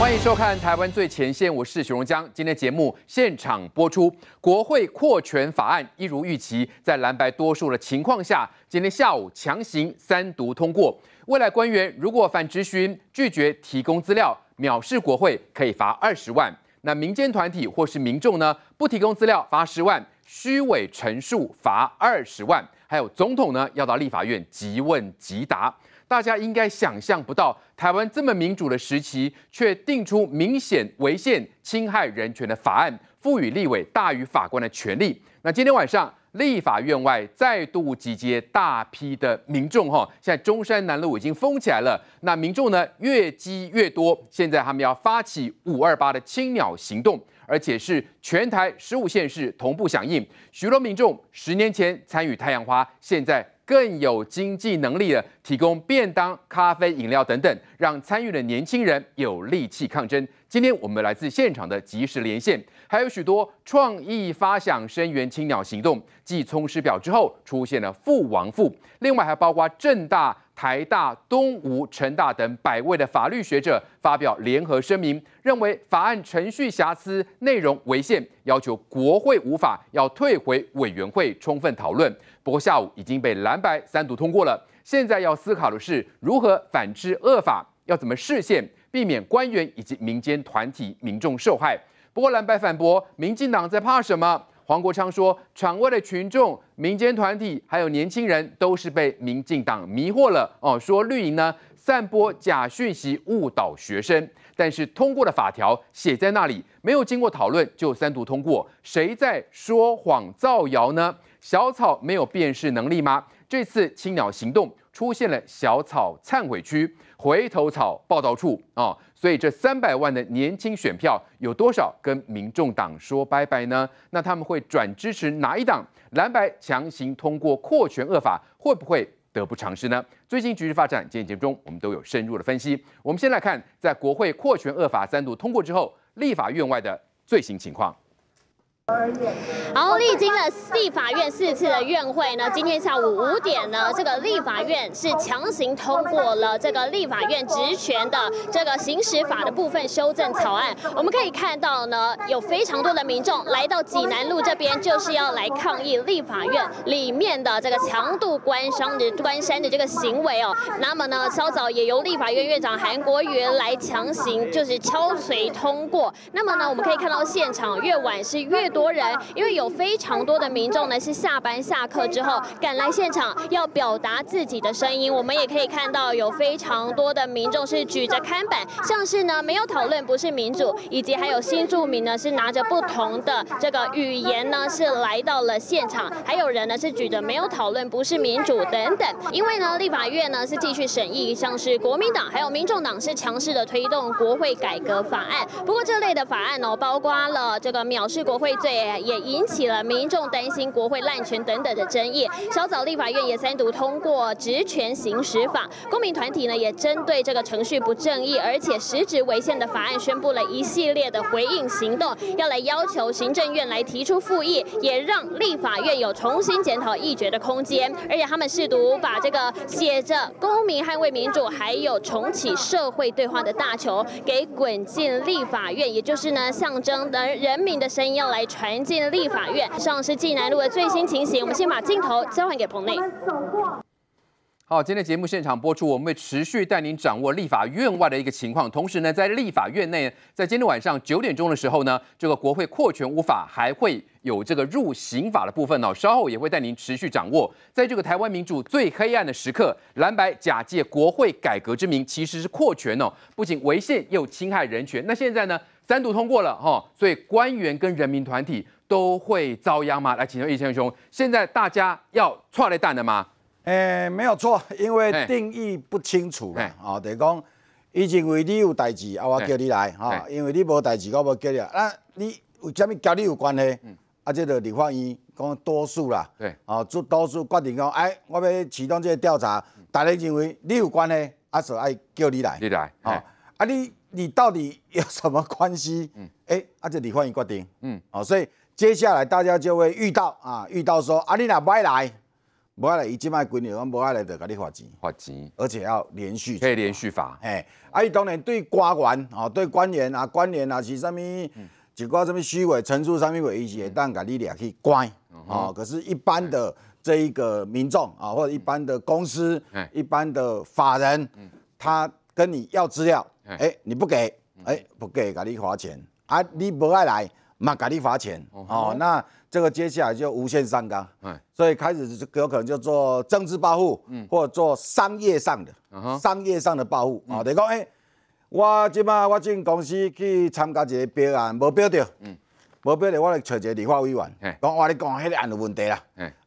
欢迎收看《台湾最前线》，我是许荣江。今天节目现场播出，国会扩权法案一如预期，在蓝白多数的情况下，今天下午强行三读通过。未来官员如果反直询拒绝提供资料，藐视国会可以罚二十万；那民间团体或是民众呢，不提供资料罚十万，虚伪陈述罚二十万，还有总统呢，要到立法院即问即答。大家应该想象不到，台湾这么民主的时期，却定出明显违宪、侵害人权的法案，赋予立委大于法官的权利。那今天晚上，立法院外再度集结大批的民众，哈，现在中山南路已经封起来了。那民众呢，越积越多。现在他们要发起五二八的青鸟行动，而且是全台十五县市同步响应。许多民众十年前参与太阳花，现在。更有经济能力的提供便当、咖啡、饮料等等，让参与的年轻人有力气抗争。今天我们来自现场的及时连线，还有许多创意发想声援青鸟行动。继聪师表之后，出现了父王父，另外还包括正大、台大、东吴、成大等百位的法律学者发表联合声明，认为法案程序瑕疵、内容违宪，要求国会无法要退回委员会充分讨论。不过下午已经被蓝白三读通过了。现在要思考的是如何反制恶法，要怎么试线避免官员以及民间团体、民众受害。不过蓝白反驳，民进党在怕什么？黄国昌说，场外的群众、民间团体还有年轻人都是被民进党迷惑了哦。说绿营呢，散播假讯息误导学生，但是通过的法条写在那里，没有经过讨论就三读通过，谁在说谎造谣呢？小草没有辨识能力吗？这次青鸟行动出现了小草忏悔区、回头草报道处啊，所以这三百万的年轻选票有多少跟民众党说拜拜呢？那他们会转支持哪一党？蓝白强行通过扩权恶法会不会得不偿失呢？最近局势发展，今天节目中我们都有深入的分析。我们先来看，在国会扩权恶法三度通过之后，立法院外的最新情况。好，历经了立法院四次的院会呢，今天下午五点呢，这个立法院是强行通过了这个立法院职权的这个行使法的部分修正草案。我们可以看到呢，有非常多的民众来到济南路这边，就是要来抗议立法院里面的这个强度关山的关山的这个行为哦。那么呢，稍早也由立法院院长韩国瑜来强行就是敲锤通过。那么呢，我们可以看到现场越晚是越多。多人，因为有非常多的民众呢是下班下课之后赶来现场要表达自己的声音。我们也可以看到有非常多的民众是举着看板，像是呢没有讨论不是民主，以及还有新住民呢是拿着不同的这个语言呢是来到了现场，还有人呢是举着没有讨论不是民主等等。因为呢，立法院呢是继续审议，像是国民党还有民众党是强势的推动国会改革法案。不过这类的法案哦，包括了这个藐视国会罪。也也引起了民众担心国会滥权等等的争议。稍早，立法院也三读通过《职权行使法》，公民团体呢也针对这个程序不正义而且实质违宪的法案，宣布了一系列的回应行动，要来要求行政院来提出复议，也让立法院有重新检讨议决的空间。而且他们试图把这个写着“公民捍卫民主”还有“重启社会对话”的大球给滚进立法院，也就是呢，象征的人民的声音要来。传进立法院，上是暨南路的最新情形，我们先把镜头交还给彭内。好，今天节目现场播出，我们会持续带您掌握立法院外的一个情况。同时呢，在立法院内，在今天晚上九点钟的时候呢，这个国会扩权无法还会有这个入刑法的部分呢，稍后也会带您持续掌握。在这个台湾民主最黑暗的时刻，蓝白假借国会改革之名，其实是扩权哦，不仅违宪，又侵害人权。那现在呢？单独通过了哈，所以官员跟人民团体都会遭殃吗？来请问易先生，现在大家要错咧蛋的吗？诶，没有错，因为定义不清楚嘛。哦，等于讲，伊认为你有代志，啊，我叫你来哈，因为你无代志，我无叫你。啊，你为甚物交你有关系？啊，这个立法院讲多数啦，对，哦，做多数决定讲，哎，我要启动这个调查，大家认为你有关系，啊，就爱叫你来。你来，哦，啊你。你到底有什么关系？嗯，哎，啊，这你欢迎刮丁，嗯，哦，所以接下来大家就会遇到啊，遇到说啊，你哪不爱来，不爱来一进卖规鸟，我不爱来就跟你罚钱，罚钱，而且要连续，可以连续罚，哎，啊，伊当然对瓜官，哦，对官员啊，关联啊，是啥咪，只搞什么虚伪陈述，啥咪伪一些，但噶你俩去关，哦，可是一般的这一个民众啊，或者一般的公司，嗯、一般的法人，嗯、他跟你要资料。哎，你不给，哎，不给，给你罚钱啊！你不爱来嘛，给你罚钱哦。那这个接下来就无限上纲，所以开始就有可能就做政治报复，嗯，或者做商业上的，商业上的报复啊。等于讲，哎，我今嘛我进公司去参加一个标案，无标着，嗯，无标着，我来找一个立法委员，讲我咧讲，迄个案有问题啦。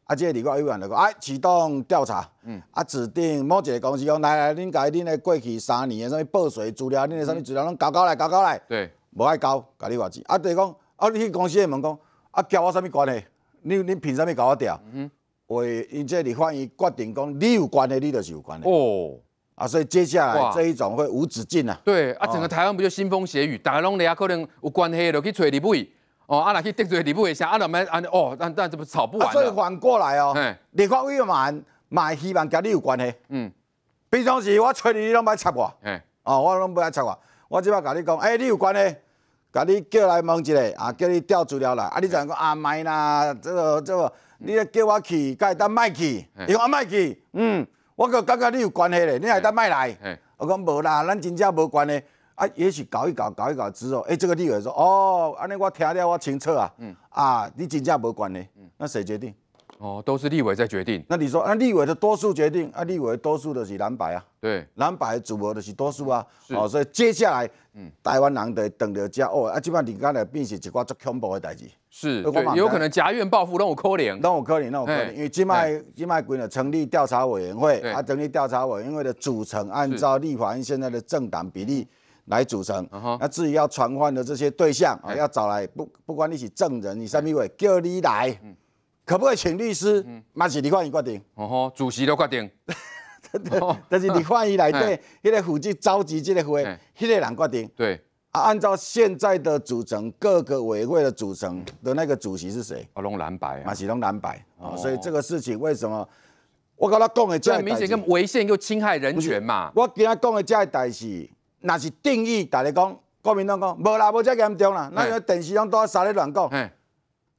啊！即个李国羽委员就讲，哎，启动调查，嗯，啊，指定某一个公司讲，来来，恁家恁的过去三年的什么报税资料，恁的什么资料拢交交来，交交来，对，无爱交，甲你偌钱，啊，等是讲，啊，你去公司问讲，啊，交我什么关系？你你凭啥物交我调？嗯，喂，因这里法院决定讲，你有关系，你就是有关系。哦，啊，所以接下来这一种会无止境啊。对，啊，整个台湾不就腥风血雨？个拢你也可能有关系，就去找你妹。哦，阿若去得罪你不回乡，阿来们安哦，咱咱这不吵不完？所以反过来哦，李光宇蛮蛮希望甲你有关系。嗯，平常时我找你，你拢歹插我。嗯，哦，我拢不爱插我。我即摆甲你讲，哎，你有关系，甲你叫来问一下，啊，叫你调资料来，啊，你怎讲阿麦啦？这个这个，你叫我去，该当卖去？伊讲阿去，嗯，我个感觉你有关系咧，你系当卖来？我讲无啦，咱真正无关系。啊，也许搞一搞，搞一搞之后，哎，这个立委说，哦，安尼我听了我清楚啊，嗯，啊，你真假无管的，嗯，那谁决定？哦，都是立委在决定。那你说，那立委的多数决定，啊，立委多数的是蓝白啊，对，蓝白组合的是多数啊，哦，所以接下来，嗯，台湾难得等着加哦，啊，这上你讲的，变成一挂做恐怖的代志，是有可能夹怨报复，让我扣脸，让我扣脸，让我扣脸，因为今麦今麦规定成立调查委员会，啊，成立调查委员会的组成按照立法院现在的政党比例。来组成，那至于要传唤的这些对象啊，要找来不？不管你是证人，你三民委叫你来，可不可以请律师？嗯，马启立可以决定。哦吼，主席都决定。但是你万一来对，迄个负责召集这个会，迄个人决定。对啊，按照现在的组成，各个委员会的组成的那个主席是谁？马龙蓝白，马启龙蓝白啊。所以这个事情为什么？我跟他讲的，很明显跟违宪又侵害人权嘛。我跟他讲的这一代是。那是定义，大家讲国民党讲，无啦，无这严重啦。那有电视上都在撒咧乱讲，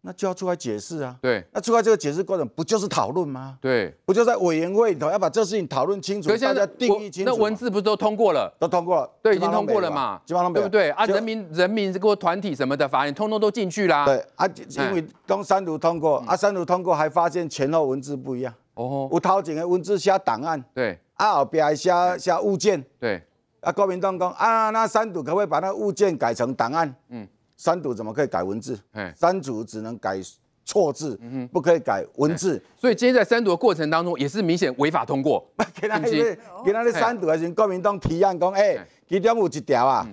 那就要出来解释啊。对，那出来这个解释过程，不就是讨论吗？对，不就在委员会里头要把这事情讨论清楚，大家定义清楚那文字不是都通过了？都通过了。对，已经通过了嘛？基本上没，对不对啊？人民人民这个团体什么的，法案，通通都进去了。对啊，因为刚三读通过啊，三读通过还发现前后文字不一样。哦，有掏情的文字下档案。对啊，后边下下物件。对。啊，国民党讲啊，那三读可不可以把那物件改成档案？嗯，三读怎么可以改文字？嗯，三读只能改错字，嗯，不可以改文字。所以今天在三读的过程当中，也是明显违法通过。今他你给他的还是国民党提案讲，哎，其中有一条啊，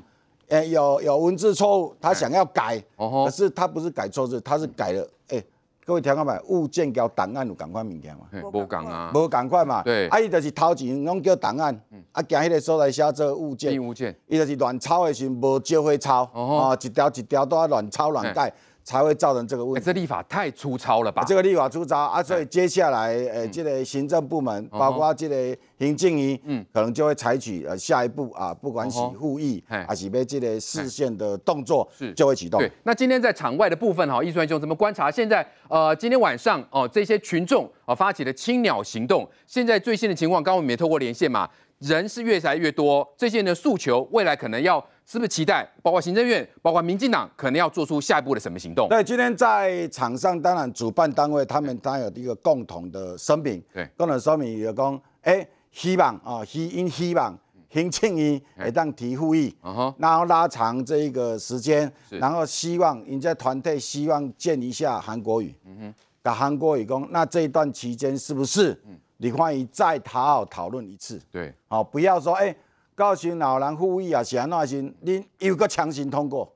哎，有有文字错误，他想要改，可是他不是改错字，他是改了，哎。各位听讲卖，物件交档案有共款物件嘛？无共啊，无共款嘛。对，啊伊就是掏钱，拢叫档案。啊，迄个所在写做物件，物件，伊就是乱抄的时，无照会抄。哦一条一条都啊乱抄乱改。才会造成这个问题，这立法太粗糙了吧？这个立法粗糙啊，所以接下来，呃，这个行政部门，包括这个行政院，嗯，可能就会采取呃，下一步啊，不管是会议还是被这个视线的动作，是就会启动。对，那今天在场外的部分哈，易传雄怎么观察？现在呃，今天晚上哦，这些群众啊发起的青鸟行动，现在最新的情况，刚刚我们也透过连线嘛，人是越来越多，这些人的诉求，未来可能要。是不是期待包括行政院、包括民进党，可能要做出下一步的什么行动？对，今天在场上，当然主办单位他们他有一个共同的声明，对，共同声明有讲，哎，希望啊，哦，因希望行政院会当提复议，然后拉长这一个时间，然后希望人家团队希望见一下韩国瑜，嗯哼，韩国瑜讲，那这一段期间是不是李焕英再讨讨论一次？对，好，不要说哎。告雄老人会议啊，安怎心？您有个强行通过，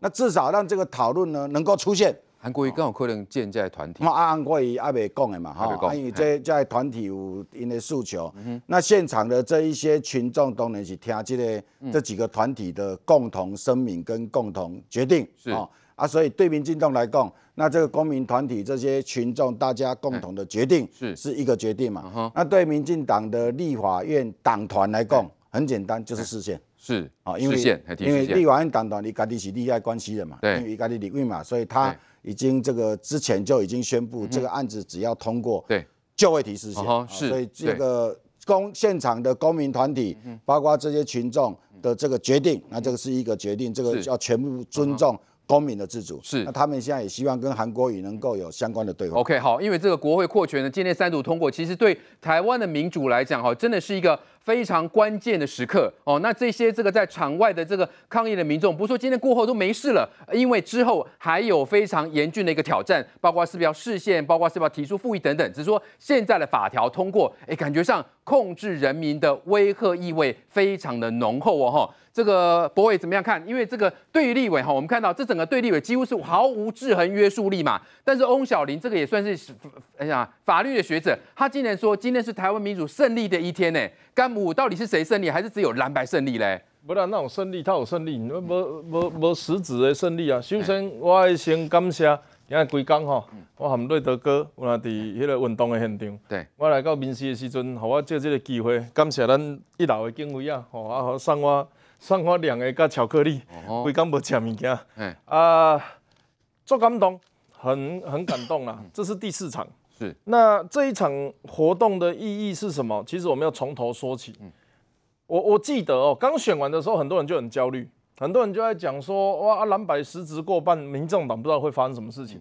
那至少让这个讨论呢能够出现。韩国瑜更有可能建在团体，那韩国瑜也未讲的嘛，哈，因为这在团体有因的诉求。那现场的这一些群众当然是听这个这几个团体的共同声明跟共同决定，是啊，所以对民进党来讲，那这个公民团体这些群众大家共同的决定是是一个决定嘛，那对民进党的立法院党团来讲。很简单，就是事宪。是啊，因为因为立法院党团、立改提起利害关系人嘛，对，为改提立委嘛，所以他已经这个之前就已经宣布，这个案子只要通过，对，就会提示哦、是，所以这个公现场的公民团体，包括这些群众的这个决定，那这个是一个决定，这个要全部尊重。公民的自主是，那他们现在也希望跟韩国语能够有相关的对话。OK，好，因为这个国会扩权呢，今天三度通过，其实对台湾的民主来讲，哈，真的是一个非常关键的时刻哦。那这些这个在场外的这个抗议的民众，不是说今天过后都没事了，因为之后还有非常严峻的一个挑战，包括是不是要视线，包括是不是要提出复议等等。只是说现在的法条通过，哎，感觉上控制人民的威吓意味非常的浓厚哦，哈。这个博伟怎么样看？因为这个对立委哈，我们看到这整个对立委几乎是毫无制衡约束力嘛。但是翁小林这个也算是哎呀法律的学者，他竟然说今天是台湾民主胜利的一天呢。干母到底是谁胜利？还是只有蓝白胜利嘞？不然那种胜利，他有胜利，无无无实质的胜利啊。首先我要先感谢今个几工哈，我含瑞德哥，我呐在迄个运动的现场。对，我来到民视的时阵，让我借这个机会感谢咱一楼的警卫啊，啊送我。送我两个加巧克力，规工无吃物件。啊，做感动，很很感动啦。这是第四场。是。那这一场活动的意义是什么？其实我们要从头说起。我我记得哦，刚选完的时候，很多人就很焦虑，很多人就在讲说，哇，蓝白失职过半，民众党不知道会发生什么事情。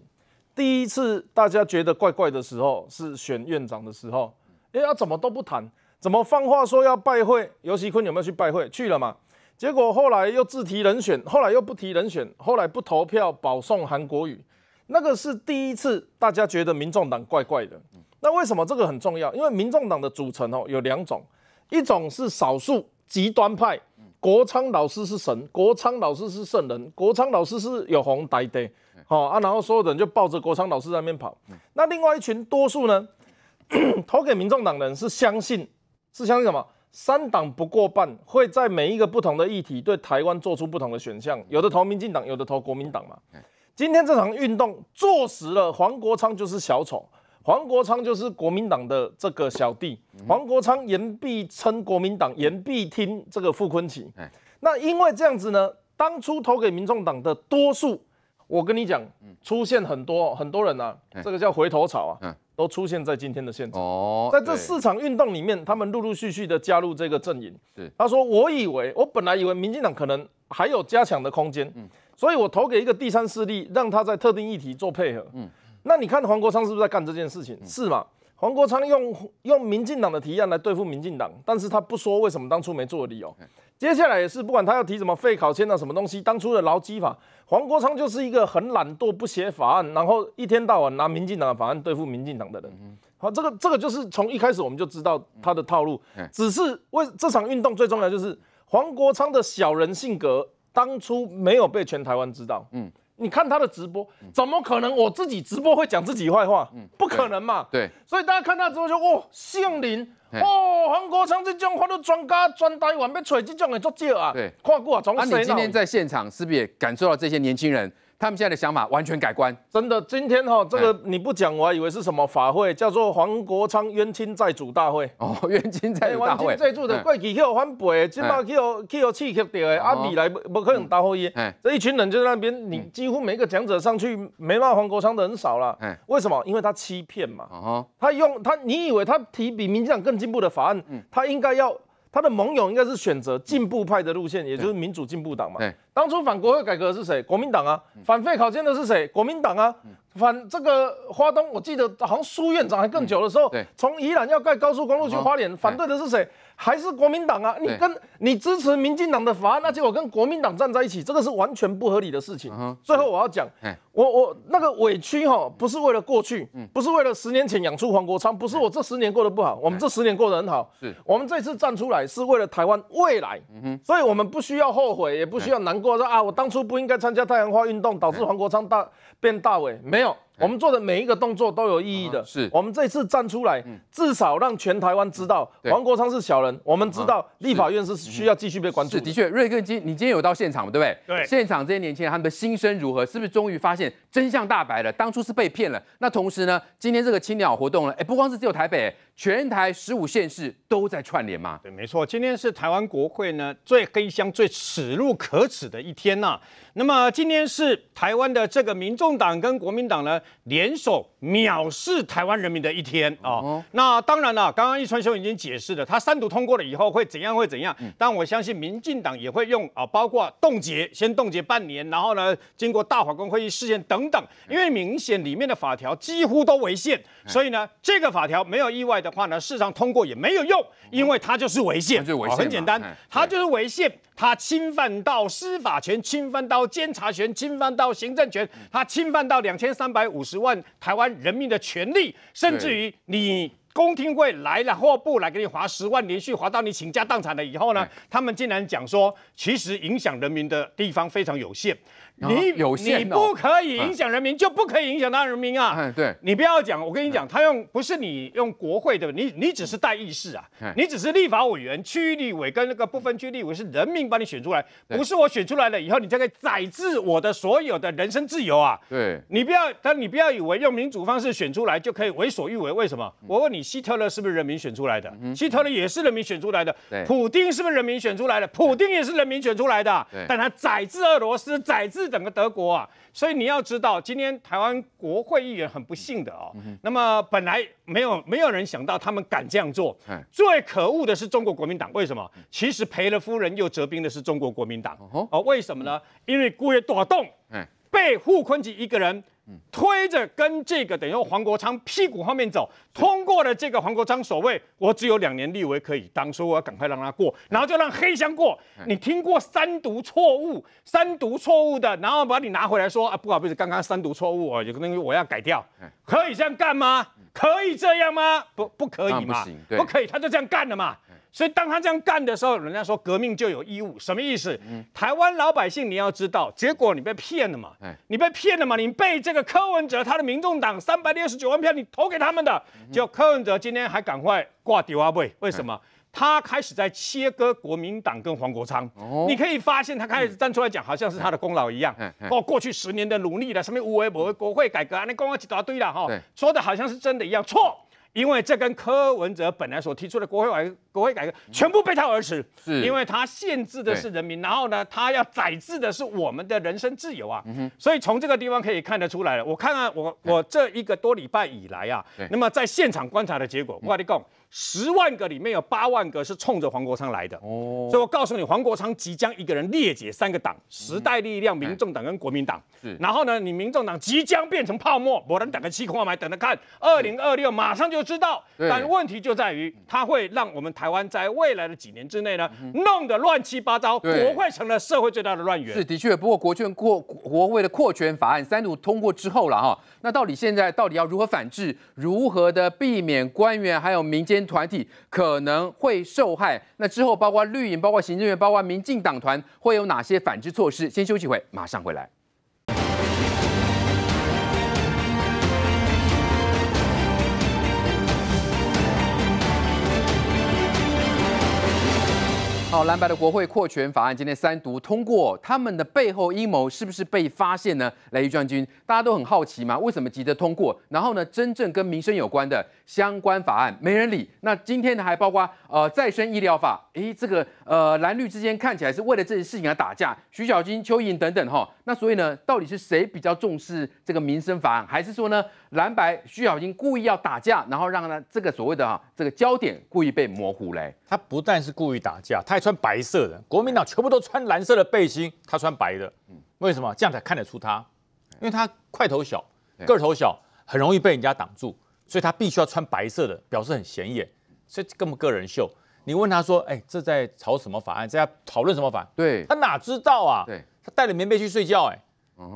第一次大家觉得怪怪的时候，是选院长的时候。哎呀，怎么都不谈？怎么放话说要拜会？尤喜坤有没有去拜会？去了嘛？结果后来又自提人选，后来又不提人选，后来不投票保送韩国瑜，那个是第一次大家觉得民众党怪怪的。那为什么这个很重要？因为民众党的组成哦有两种，一种是少数极端派，国昌老师是神，国昌老师是圣人，国昌老师是有红带的，好啊，然后所有人就抱着国昌老师那边跑。那另外一群多数呢，投给民众党人是相信，是相信什么？三党不过半，会在每一个不同的议题对台湾做出不同的选项，有的投民进党，有的投国民党嘛。今天这场运动坐实了黄国昌就是小丑，黄国昌就是国民党的这个小弟，黄国昌言必称国民党，言必听这个傅昆萁。那因为这样子呢，当初投给民众党的多数，我跟你讲，出现很多很多人啊，这个叫回头草啊。都出现在今天的现场。哦，在这四场运动里面，他们陆陆续续的加入这个阵营。他说，我以为，我本来以为民进党可能还有加强的空间。嗯，所以我投给一个第三势力，让他在特定议题做配合。嗯，那你看黄国昌是不是在干这件事情？是嘛？黄国昌用用民进党的提案来对付民进党，但是他不说为什么当初没做的理由。接下来也是，不管他要提什么废考签啊，什么东西，当初的劳基法，黄国昌就是一个很懒惰不写法案，然后一天到晚拿民进党的法案对付民进党的人。好，这个这个就是从一开始我们就知道他的套路。只是为这场运动最重要就是黄国昌的小人性格，当初没有被全台湾知道。嗯。你看他的直播，怎么可能？我自己直播会讲自己坏话？嗯，不可能嘛。对，所以大家看他之后就哦，姓林哦，黄国昌这种话都专家、专家还被吹这种的作秀啊，对，看过啊。那你今天在现场，是不是也感受到这些年轻人？他们现在的想法完全改观，真的。今天哈，这个你不讲，我还以为是什么法会，叫做黄国昌冤亲债主大会。哦，冤亲债主大会，债主的过去去要反背，今摆去要去要刺激的，啊，理来不可能大火的。这一群人就在那边，你几乎每个讲者上去，没骂黄国昌的很少了。为什么？因为他欺骗嘛。啊他用他，你以为他提比民进党更进步的法案，他应该要。他的盟友应该是选择进步派的路线，也就是民主进步党嘛。当初反国会改革是谁？国民党啊。反废考监的是谁？国民党啊。反这个花东，我记得好像苏院长还更久的时候，从宜兰要盖高速公路去花莲，反对的是谁？还是国民党啊！你跟你支持民进党的法案，那结果跟国民党站在一起，这个是完全不合理的事情。最后我要讲，我我那个委屈哈，不是为了过去，不是为了十年前养出黄国昌，不是我这十年过得不好，我们这十年过得很好。我们这次站出来是为了台湾未来，所以我们不需要后悔，也不需要难过。说啊，我当初不应该参加太阳花运动，导致黄国昌大变大伟，没有。我们做的每一个动作都有意义的，是我们这次站出来，至少让全台湾知道，黄国昌是小人。我们知道立法院是需要继续被关注。是的确，瑞哥，今你今天有到现场吗？对不对？对，现场这些年轻人他们的心声如何？是不是终于发现真相大白了？当初是被骗了。那同时呢，今天这个青鸟活动呢，哎，不光是只有台北，全台十五县市都在串联嘛？对，没错。今天是台湾国会呢最黑箱、最耻辱、可耻的一天呐。那么今天是台湾的这个民众党跟国民党呢？联手藐视台湾人民的一天啊！那当然了，刚刚一川兄已经解释了，他三独通过了以后会怎样会怎样？但我相信民进党也会用啊，包括冻结，先冻结半年，然后呢，经过大法官会议事件等等，因为明显里面的法条几乎都违宪，所以呢，这个法条没有意外的话呢，事实上通过也没有用，因为它就是违宪，违宪，很简单，它就是违宪，它侵犯到司法权，侵犯到监察权，侵犯到行政权，它侵犯到两千三百。五十万台湾人民的权利，甚至于你公听会来了或不来，给你划十万，连续划到你倾家荡产了以后呢？他们竟然讲说，其实影响人民的地方非常有限。你你不可以影响人民，就不可以影响到人民啊！嗯，对你不要讲，我跟你讲，他用不是你用国会的，你你只是代议事啊，你只是立法委员、区域立委跟那个不分区立委是人民帮你选出来，不是我选出来了以后你才可以宰制我的所有的人身自由啊！对，你不要，但你不要以为用民主方式选出来就可以为所欲为，为什么？我问你，希特勒是不是人民选出来的？希特勒也是人民选出来的。对，普京是不是人民选出来的？普京也是人民选出来的。但他宰制俄罗斯，宰制。整个德国啊，所以你要知道，今天台湾国会议员很不幸的哦。那么本来没有没有人想到他们敢这样做。最可恶的是中国国民党，为什么？其实赔了夫人又折兵的是中国国民党哦。为什么呢？因为故意躲动，被傅昆萁一个人。推着跟这个等于说黄国昌屁股后面走，通过了这个黄国昌所谓我只有两年立委可以当，以我要赶快让他过，然后就让黑箱过。你听过三读错误、三读错误的，然后把你拿回来说啊，不好意思，刚刚三读错误，有可西我要改掉，可以这样干吗？可以这样吗？不，不可以嘛，不不可以，他就这样干了嘛。所以当他这样干的时候，人家说革命就有义务，什么意思？台湾老百姓，你要知道，结果你被骗了嘛？哎，你被骗了嘛？你被这个柯文哲他的民众党三百六十九万票，你投给他们的。就柯文哲今天还赶快挂掉啊贝，为什么？他开始在切割国民党跟黄国昌。哦，你可以发现他开始站出来讲，好像是他的功劳一样。哎，哦，过去十年的努力了，什么无为为，国会改革啊，那公安一大堆了哈，说的好像是真的一样，错。因为这跟柯文哲本来所提出的国会改国会改革全部背道而驰，是，因为他限制的是人民，然后呢，他要宰制的是我们的人身自由啊，所以从这个地方可以看得出来了。我看看我我这一个多礼拜以来啊，那么在现场观察的结果，我的讲。十万个里面有八万个是冲着黄国昌来的，哦，所以我告诉你，黄国昌即将一个人裂解三个党：时代力量、民众党跟国民党。是，然后呢，你民众党即将变成泡沫，我等个七孔化等着看二零二六马上就知道。但问题就在于，它会让我们台湾在未来的几年之内呢，弄得乱七八糟，国会成了社会最大的乱源。是的确，不过国权扩国会的扩权法案三度通过之后了哈，那到底现在到底要如何反制，如何的避免官员还有民间？团体可能会受害，那之后包括绿营、包括行政院、包括民进党团会有哪些反制措施？先休息会，马上回来。好，蓝白的国会扩权法案今天三读通过，他们的背后阴谋是不是被发现呢？雷玉将军，大家都很好奇嘛，为什么急着通过？然后呢，真正跟民生有关的相关法案没人理。那今天呢，还包括呃再生医疗法，诶，这个呃蓝绿之间看起来是为了这些事情而打架。徐小金、邱莹等等哈，那所以呢，到底是谁比较重视这个民生法案，还是说呢蓝白徐小金故意要打架，然后让呢这个所谓的哈这个焦点故意被模糊嘞？他不但是故意打架，他。穿白色的，国民党全部都穿蓝色的背心，他穿白的，为什么？这样才看得出他，因为他块头小，个头小，很容易被人家挡住，所以他必须要穿白色的，表示很显眼，所以根本个人秀。你问他说：“哎，这在吵什么法案？在讨论什么法？”对，他哪知道啊？对，他带着棉被去睡觉，哎，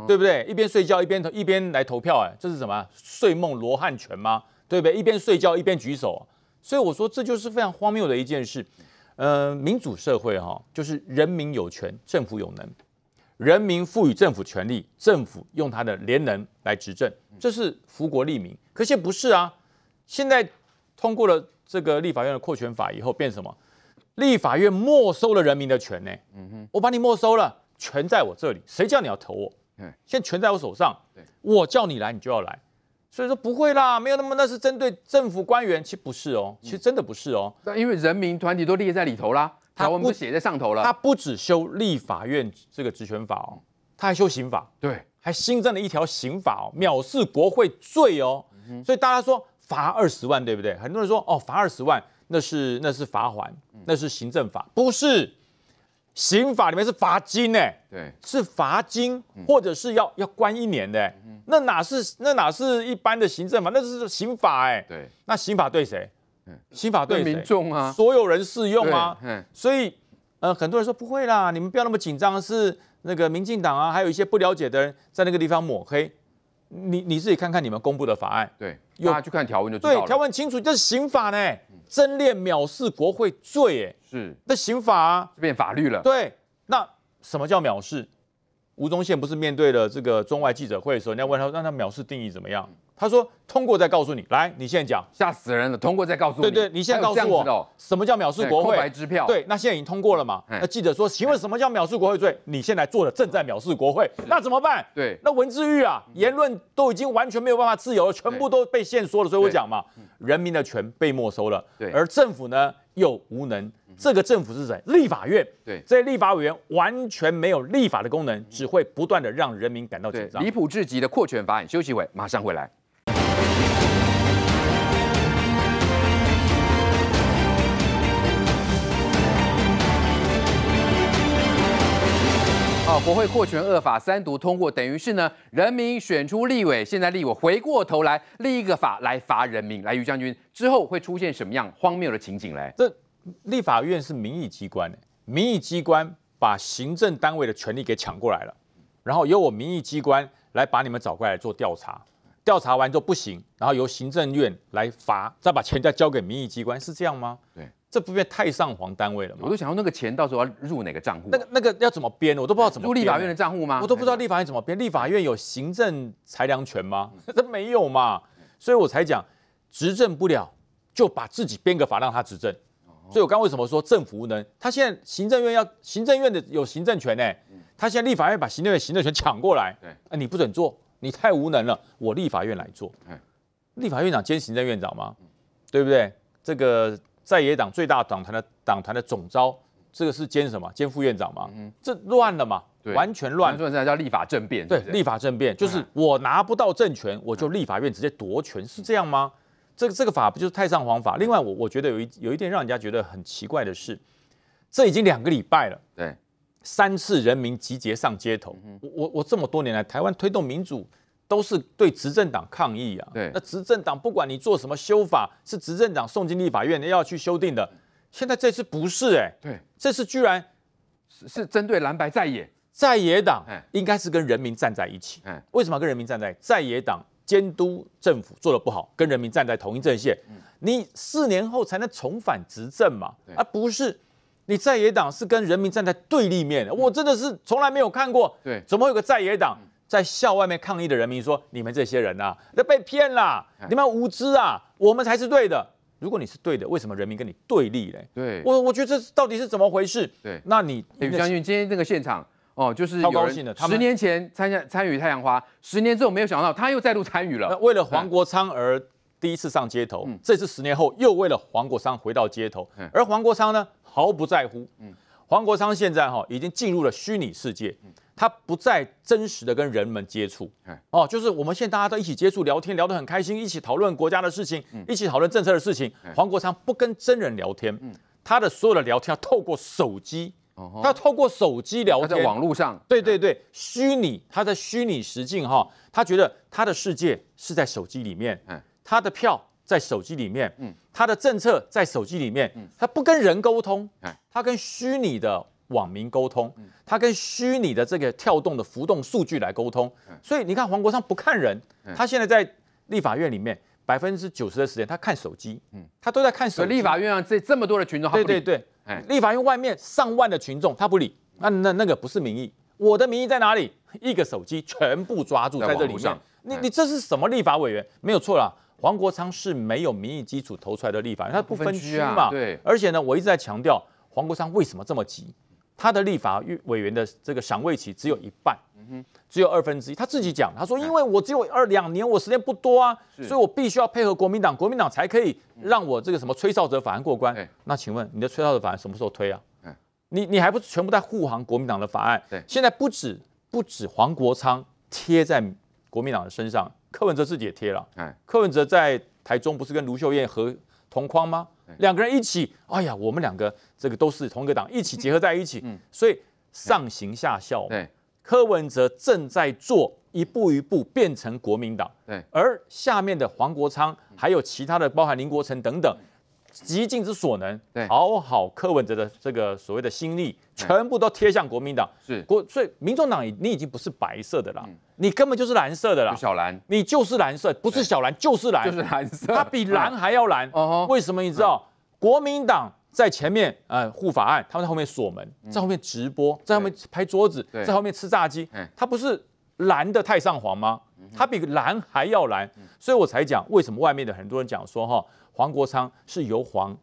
对不对？一边睡觉一边投，一边来投票，哎，这是什么？睡梦罗汉拳吗？对不对？一边睡觉一边举手，所以我说这就是非常荒谬的一件事。呃，民主社会哈，就是人民有权，政府有能，人民赋予政府权力，政府用他的廉能来执政，这是福国利民。可是不是啊，现在通过了这个立法院的扩权法以后，变什么？立法院没收了人民的权呢？嗯哼，我把你没收了，权在我这里，谁叫你要投我？嗯，现在权在我手上，我叫你来，你就要来。所以说不会啦，没有那么，那是针对政府官员，其实不是哦，其实真的不是哦。那因为人民团体都列在里头啦，他不写在上头了。他不止修立法院这个职权法哦，他还修刑法，对，还新增了一条刑法哦，藐视国会罪哦。所以大家说罚二十万，对不对？很多人说哦，罚二十万那是那是罚还，那是行政法，不是。刑法里面是罚金呢，对，是罚金或者是要要关一年的，那哪是那哪是一般的行政法，那是刑法哎，对，那刑法对谁？刑法对民众啊，所有人适用啊，所以呃很多人说不会啦，你们不要那么紧张，是那个民进党啊，还有一些不了解的人在那个地方抹黑，你你自己看看你们公布的法案，对，大家去看条文就对，条文清楚这是刑法呢。真列藐视国会罪，哎，是，那刑法就变法律了。对，那什么叫藐视？吴宗宪不是面对了这个中外记者会的时候，人家问他说，让他藐视定义怎么样？他说通过再告诉你，来，你现在讲吓死人了。通过再告诉，对对，你现在告诉我什么叫藐视国会白支票？对，那现在已经通过了嘛？那记者说，请问什么叫藐视国会罪？你现在做的正在藐视国会，那怎么办？对，那文字狱啊，言论都已经完全没有办法自由了，全部都被限缩了。所以我讲嘛，人民的权被没收了，对，而政府呢又无能。这个政府是谁？立法院对，这立法委员完全没有立法的功能，只会不断的让人民感到紧张。离谱至极的扩权法案，休息会，马上回来。哦，国会扩权二法三读通过，等于是呢，人民选出立委，现在立委回过头来立一个法来罚人民，来于将军之后会出现什么样荒谬的情景嘞？这立法院是民意机关，民意机关把行政单位的权力给抢过来了，然后由我民意机关来把你们找过来做调查。调查完之后不行，然后由行政院来罚，再把钱再交给民意机关，是这样吗？对，这不变太上皇单位了吗？我都想，那个钱到时候要入哪个账户？那个那个要怎么编？我都不知道怎么。入立法院的账户吗？我都不知道立法院怎么编。立法院有行政裁量权吗？这 没有嘛，所以我才讲，执政不了，就把自己编个法让他执政。所以，我刚为什么说政府无能？他现在行政院要，行政院的有行政权呢。嗯。他现在立法院把行政院行政权抢过来。对。啊，你不准做。你太无能了，我立法院来做。立法院长兼行政院长吗？对不对？这个在野党最大党团的党团的总召，这个是兼什么？兼副院长吗？这乱了嘛？完全乱。这叫立法政变。对，立法政变就是我拿不到政权，我就立法院直接夺权，是这样吗？这个这个法不就是太上皇法？另外，我我觉得有一有一点让人家觉得很奇怪的是，这已经两个礼拜了。对。三次人民集结上街头，我我我这么多年来，台湾推动民主都是对执政党抗议啊。那执政党不管你做什么修法，是执政党送进立法院要去修订的。现在这次不是哎，对，这次居然是是针对蓝白在野，在野党应该是跟人民站在一起。为什么跟人民站在在野党监督政府做的不好，跟人民站在同一阵线？你四年后才能重返执政嘛，而不是。你在野党是跟人民站在对立面的，我真的是从来没有看过。对，怎么有个在野党在校外面抗议的人民说：“你们这些人啊，那被骗了，你们无知啊，我们才是对的。”如果你是对的，为什么人民跟你对立嘞？对，我我觉得这到底是怎么回事？对，那你余将军今天这个现场哦，就是超高兴的。十年前参加参与太阳花，十年之后没有想到他又再度参与了。为了黄国昌而第一次上街头，这次十年后又为了黄国昌回到街头，而黄国昌呢？毫不在乎。嗯，黄国昌现在哈已经进入了虚拟世界，他不再真实的跟人们接触。哦，就是我们现在大家都在一起接触、聊天，聊得很开心，一起讨论国家的事情，一起讨论政策的事情。黄国昌不跟真人聊天，他的所有的聊天要透过手机，他透过手机聊天，在网络上。对对对，虚拟，他在虚拟实境哈，他觉得他的世界是在手机里面。他的票。在手机里面，嗯，他的政策在手机里面，嗯，他不跟人沟通，他跟虚拟的网民沟通，他跟虚拟的这个跳动的浮动数据来沟通。所以你看，黄国昌不看人，他现在在立法院里面百分之九十的时间他看手机，嗯，他都在看手机。立法院这这么多的群众，对对对，立法院外面上万的群众他不理，那那那个不是民意，我的民意在哪里？一个手机全部抓住在这里面，你你这是什么立法委员？没有错了。黄国昌是没有民意基础投出来的立法，他不分区嘛，对。而且呢，我一直在强调黄国昌为什么这么急，他的立法委员的这个赏位期只有一半，嗯哼，只有二分之一。他自己讲，他说因为我只有二两年，我时间不多啊，所以我必须要配合国民党，国民党才可以让我这个什么崔哨者法案过关。那请问你的崔哨者法案什么时候推啊？你你还不是全部在护航国民党的法案？对，现在不止不止黄国昌贴在国民党的身上。柯文哲自己也贴了，柯文哲在台中不是跟卢秀燕和同框吗？两个人一起，哎呀，我们两个这个都是同一个党，一起结合在一起，嗯，所以上行下效，对，柯文哲正在做一步一步变成国民党，对，而下面的黄国昌还有其他的，包含林国成等等。极尽之所能，讨好柯文哲的这个所谓的心力，全部都贴向国民党。是国，所以民众党你已经不是白色的了，你根本就是蓝色的了。小蓝，你就是蓝色，不是小蓝就是蓝，就是蓝色。它比蓝还要蓝。为什么？你知道国民党在前面呃护法案，他们在后面锁门，在后面直播，在后面拍桌子，在后面吃炸鸡。他不是蓝的太上皇吗？它比蓝还要蓝，所以我才讲为什么外面的很多人讲说哈，黄国昌是由黄，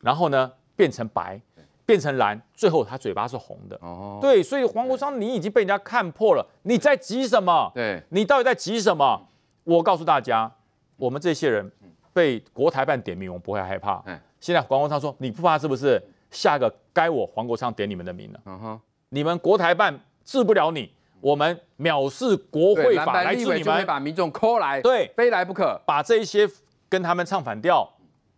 然后呢变成白，变成蓝，最后他嘴巴是红的。哦，对，所以黄国昌，你已经被人家看破了，你在急什么？对，你到底在急什么？我告诉大家，我们这些人被国台办点名，我们不会害怕。现在黄国昌说你不怕是不是？下个该我黄国昌点你们的名了。嗯哼，你们国台办治不了你。我们藐视国会法来治你们，把民众 call 来，对，非来不可。把这一些跟他们唱反调，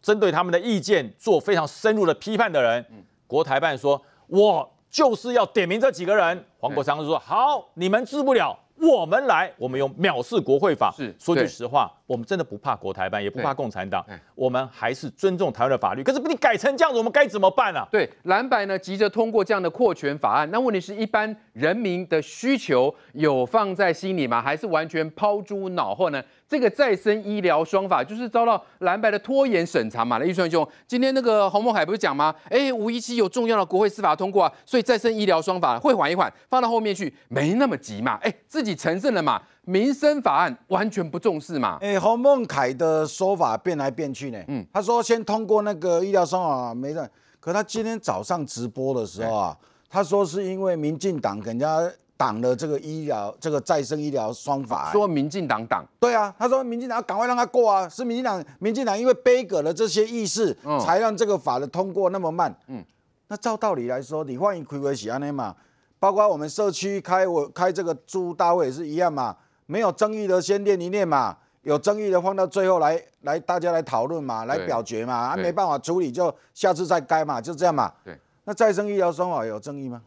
针对他们的意见做非常深入的批判的人，国台办说，我就是要点名这几个人。黄国昌就说，好，你们治不了，我们来，我们用藐视国会法。是，说句实话。我们真的不怕国台办，也不怕共产党，我们还是尊重台湾的法律。可是被你改成这样子，我们该怎么办呢？对蓝白呢急着通过这样的扩权法案，那问题是一般人民的需求有放在心里吗？还是完全抛诸脑后呢？这个再生医疗双法就是遭到蓝白的拖延审查嘛。来，预算兄，今天那个洪孟海不是讲吗？哎，五一七有重要的国会司法通过啊，所以再生医疗双法会缓一缓，放到后面去，没那么急嘛。哎，自己承认了嘛。民生法案完全不重视嘛？哎，洪孟凯的说法变来变去呢。嗯，他说先通过那个医疗双法，没的。可他今天早上直播的时候啊，他说是因为民进党给人家挡了这个医疗这个再生医疗双法，说民进党挡。对啊，他说民进党赶快让他过啊，是民进党民进党因为背阁了这些议事，才让这个法的通过那么慢。嗯，那照道理来说，你万一回亏喜安的嘛，包括我们社区开我开这个租大会也是一样嘛。没有争议的先练一练嘛，有争议的放到最后来，来大家来讨论嘛，来表决嘛，啊，没办法处理就下次再该嘛，就这样嘛。对，那再生医疗双方有争议吗？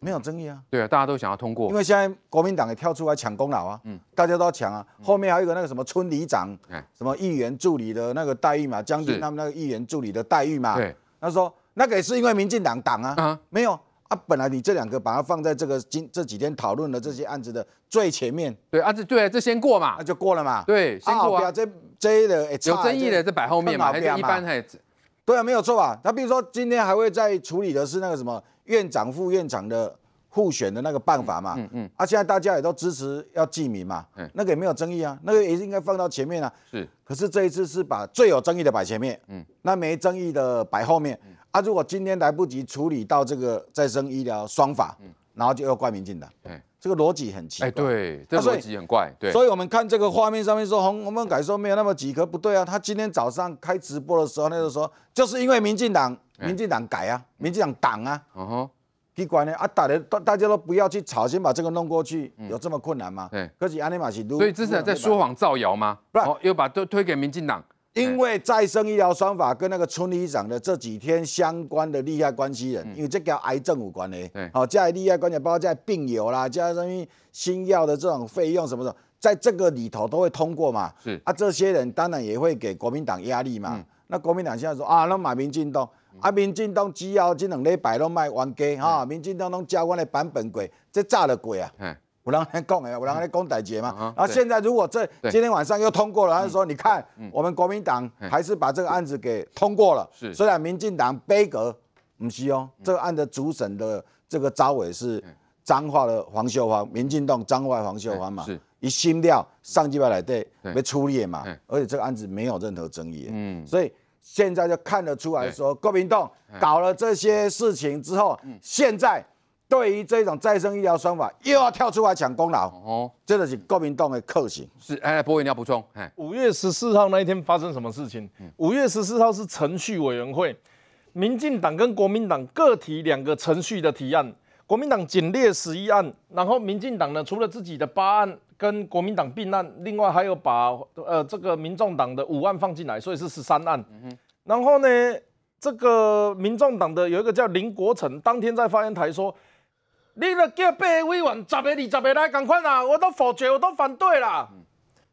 没有争议啊。对啊，大家都想要通过。因为现在国民党也跳出来抢功劳啊，嗯，大家都抢啊。后面还有一个那个什么村里长，什么议员助理的那个待遇嘛，将军他们那个议员助理的待遇嘛，对，他说那个也是因为民进党党啊，啊，没有。啊，本来你这两个把它放在这个今这几天讨论的这些案子的最前面，对啊，这对这先过嘛，那就过了嘛，对，先过啊。这这的有争议的，这摆后面嘛，还一般还对啊，没有错吧？那比如说今天还会在处理的是那个什么院长副院长的互选的那个办法嘛，嗯嗯。啊，现在大家也都支持要记名嘛，嗯，那个也没有争议啊，那个也是应该放到前面啊。是，可是这一次是把最有争议的摆前面，嗯，那没争议的摆后面。他如果今天来不及处理到这个再生医疗双法，然后就要怪民进党，这个逻辑很奇怪。哎，对，这逻辑很怪。对，所以我们看这个画面上面说洪红毛改说没有那么几颗，不对啊！他今天早上开直播的时候，那就说就是因为民进党，民进党改啊，民进党挡啊，嗯哼，你管呢？啊，打的大大家都不要去吵，先把这个弄过去，有这么困难吗？哎，可是安尼玛西都，所以这是在说谎造谣吗？不，然、又把都推给民进党。因为再生医疗双法跟那个村里长的这几天相关的利害关系人，因为这跟癌症有关的，好，加利害关系包括在病友啦，加上新药的这种费用什么的，在这个里头都会通过嘛。是啊，这些人当然也会给国民党压力嘛。那国民党现在说啊，那买民进党，啊民进党只要这两礼拜都卖完给哈，民进党都交关的版本贵，这炸了鬼啊。五二零攻哎，五二零攻台节嘛，然后现在如果这今天晚上又通过了，他就说你看我们国民党还是把这个案子给通过了，是，虽然民进党杯阁不需要，这个案子主审的这个招委是彰化的黄秀华，民进党彰化黄秀华嘛，一心料上级委来对被出列嘛，而且这个案子没有任何争议，嗯，所以现在就看得出来，说国民党搞了这些事情之后，现在。对于这种再生医疗方法又要跳出来抢功劳哦，真的是国民党的克星。是，哎，波宇你要补充。哎，五月十四号那一天发生什么事情？五月十四号是程序委员会，民进党跟国民党各提两个程序的提案，国民党仅列十一案，然后民进党呢，除了自己的八案跟国民党并案，另外还有把呃这个民众党的五案放进来，所以是十三案。嗯然后呢，这个民众党的有一个叫林国成，当天在发言台说。你著叫八位委员十月二十日来同款啦，我都否决，我都反对啦。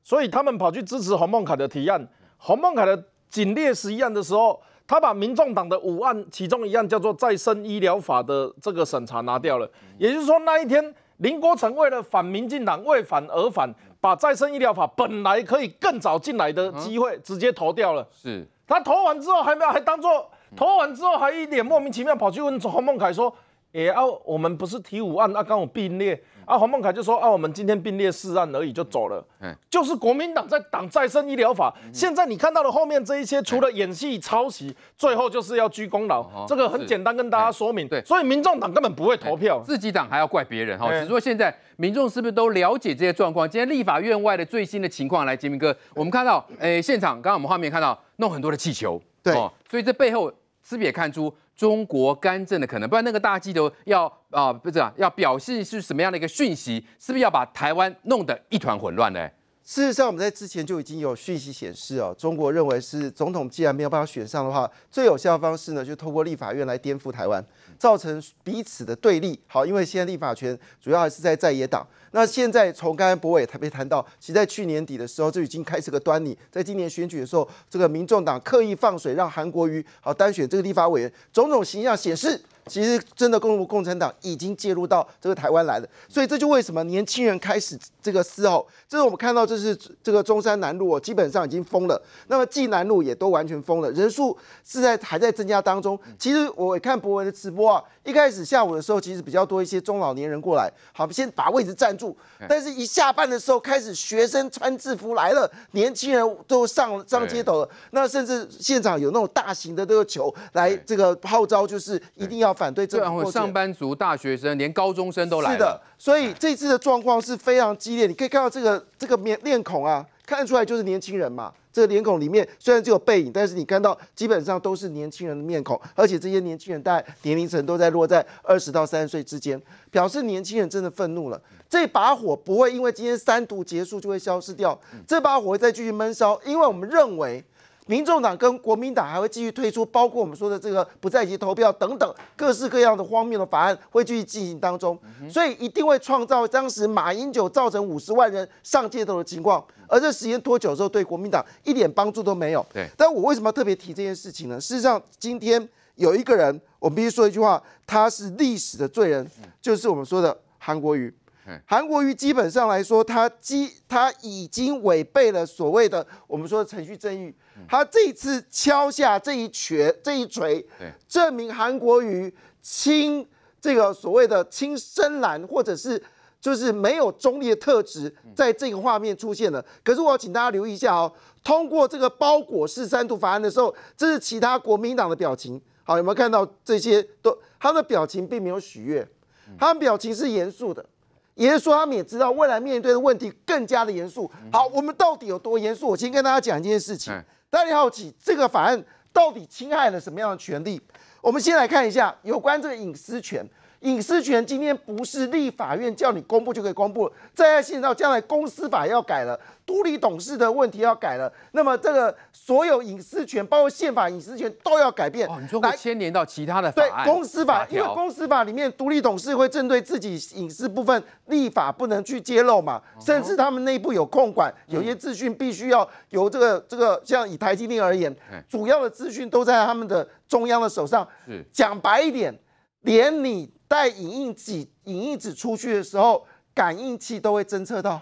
所以他们跑去支持洪孟凯的提案，洪孟凯的仅列十一案的时候，他把民众党的五案其中一案叫做再生医疗法的这个审查拿掉了。也就是说那一天林国成为了反民进党为反而反，把再生医疗法本来可以更早进来的机会直接投掉了。是他投完之后还没有还当做投完之后还一脸莫名其妙跑去问洪孟凯说。也啊，我们不是提五案，那刚好并列啊，黄孟凯就说啊，我们今天并列四案而已就走了，嗯，就是国民党在党再生医疗法，现在你看到的后面这一些，除了演戏抄袭，最后就是要居功劳，这个很简单跟大家说明，对，所以民众党根本不会投票，自己党还要怪别人，哈，只是说现在民众是不是都了解这些状况？今天立法院外的最新的情况，来杰明哥，我们看到诶，现场刚刚我们画面看到弄很多的气球，对，所以这背后。是不是也看出中国干政的可能？不然那个大计头要啊，不是啊，要表示是什么样的一个讯息？是不是要把台湾弄得一团混乱呢？事实上，我们在之前就已经有讯息显示哦，中国认为是总统既然没有办法选上的话，最有效的方式呢，就透过立法院来颠覆台湾，造成彼此的对立。好，因为现在立法权主要还是在在野党。那现在从刚才博伟特别谈到，其实，在去年底的时候就已经开始个端倪，在今年选举的时候，这个民众党刻意放水让韩国瑜好单选这个立法委员，种种形象显示，其实真的共共产党已经介入到这个台湾来了。所以这就为什么年轻人开始这个示吼。这是我们看到，这是这个中山南路哦，基本上已经封了，那么济南路也都完全封了，人数是在还在增加当中。其实我看博文的直播啊。一开始下午的时候，其实比较多一些中老年人过来。好，先把位置占住。但是，一下班的时候，开始学生穿制服来了，年轻人都上上街头了。那甚至现场有那种大型的这个球来这个号召，就是一定要反对这个。对，上班族、大学生，连高中生都来了。是的，所以这次的状况是非常激烈。你可以看到这个这个面面孔啊。看得出来就是年轻人嘛，这个脸孔里面虽然只有背影，但是你看到基本上都是年轻人的面孔，而且这些年轻人大概年龄层都在落在二十到三十岁之间，表示年轻人真的愤怒了。这把火不会因为今天三毒结束就会消失掉，这把火会再继续闷烧，因为我们认为。民众党跟国民党还会继续推出，包括我们说的这个不在籍投票等等各式各样的荒谬的法案，会继续进行当中，所以一定会创造当时马英九造成五十万人上街头的情况，而这时间拖久之后，对国民党一点帮助都没有。对，但我为什么特别提这件事情呢？事实上，今天有一个人，我们必须说一句话，他是历史的罪人，就是我们说的韩国瑜。韩国瑜基本上来说，他基他已经违背了所谓的我们说的程序正义。他这次敲下这一拳这一锤，证明韩国瑜亲这个所谓的亲深蓝，或者是就是没有中立的特质，在这个画面出现了。可是我要请大家留意一下哦，通过这个包裹式三读法案的时候，这是其他国民党的表情。好，有没有看到这些？都他的表情并没有喜悦，他的表情是严肃的。也是说，他们也知道未来面对的问题更加的严肃。好，我们到底有多严肃？我先跟大家讲一件事情。大家好奇这个法案到底侵害了什么样的权利？我们先来看一下有关这个隐私权。隐私权今天不是立法院叫你公布就可以公布。再到现在，将来公司法要改了，独立董事的问题要改了，那么这个所有隐私权，包括宪法隐私权都要改变。你说会牵连到其他的法对，公司法，因为公司法里面独立董事会针对自己隐私部分立法，不能去揭露嘛，甚至他们内部有控管，有些资讯必须要由这个这个，像以台积电而言，主要的资讯都在他们的中央的手上。是讲白一点，连你。在影印纸、影印纸出去的时候，感应器都会侦测到，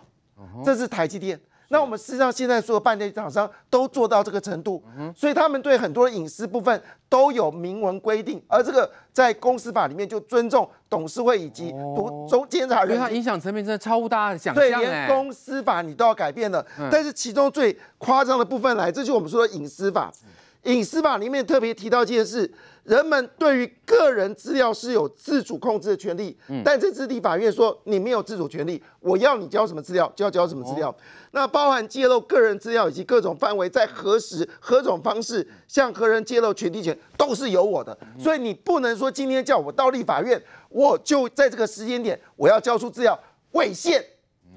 这是台积电。那我们事实上现在所有半导体厂商都做到这个程度，所以他们对很多隐私部分都有明文规定。而这个在公司法里面就尊重董事会以及中监察人。对它影响层面真的超乎大家的想象，连公司法你都要改变了。但是其中最夸张的部分来，这就是我们说的隐私法。隐私法里面特别提到一件事：，人们对于个人资料是有自主控制的权利。嗯，但这次立法院说你没有自主权利，我要你交什么资料就要交什么资料。那包含揭露个人资料以及各种范围，在何时、何种方式向何人揭露，决利权都是由我的。所以你不能说今天叫我到立法院，我就在这个时间点我要交出资料，违宪。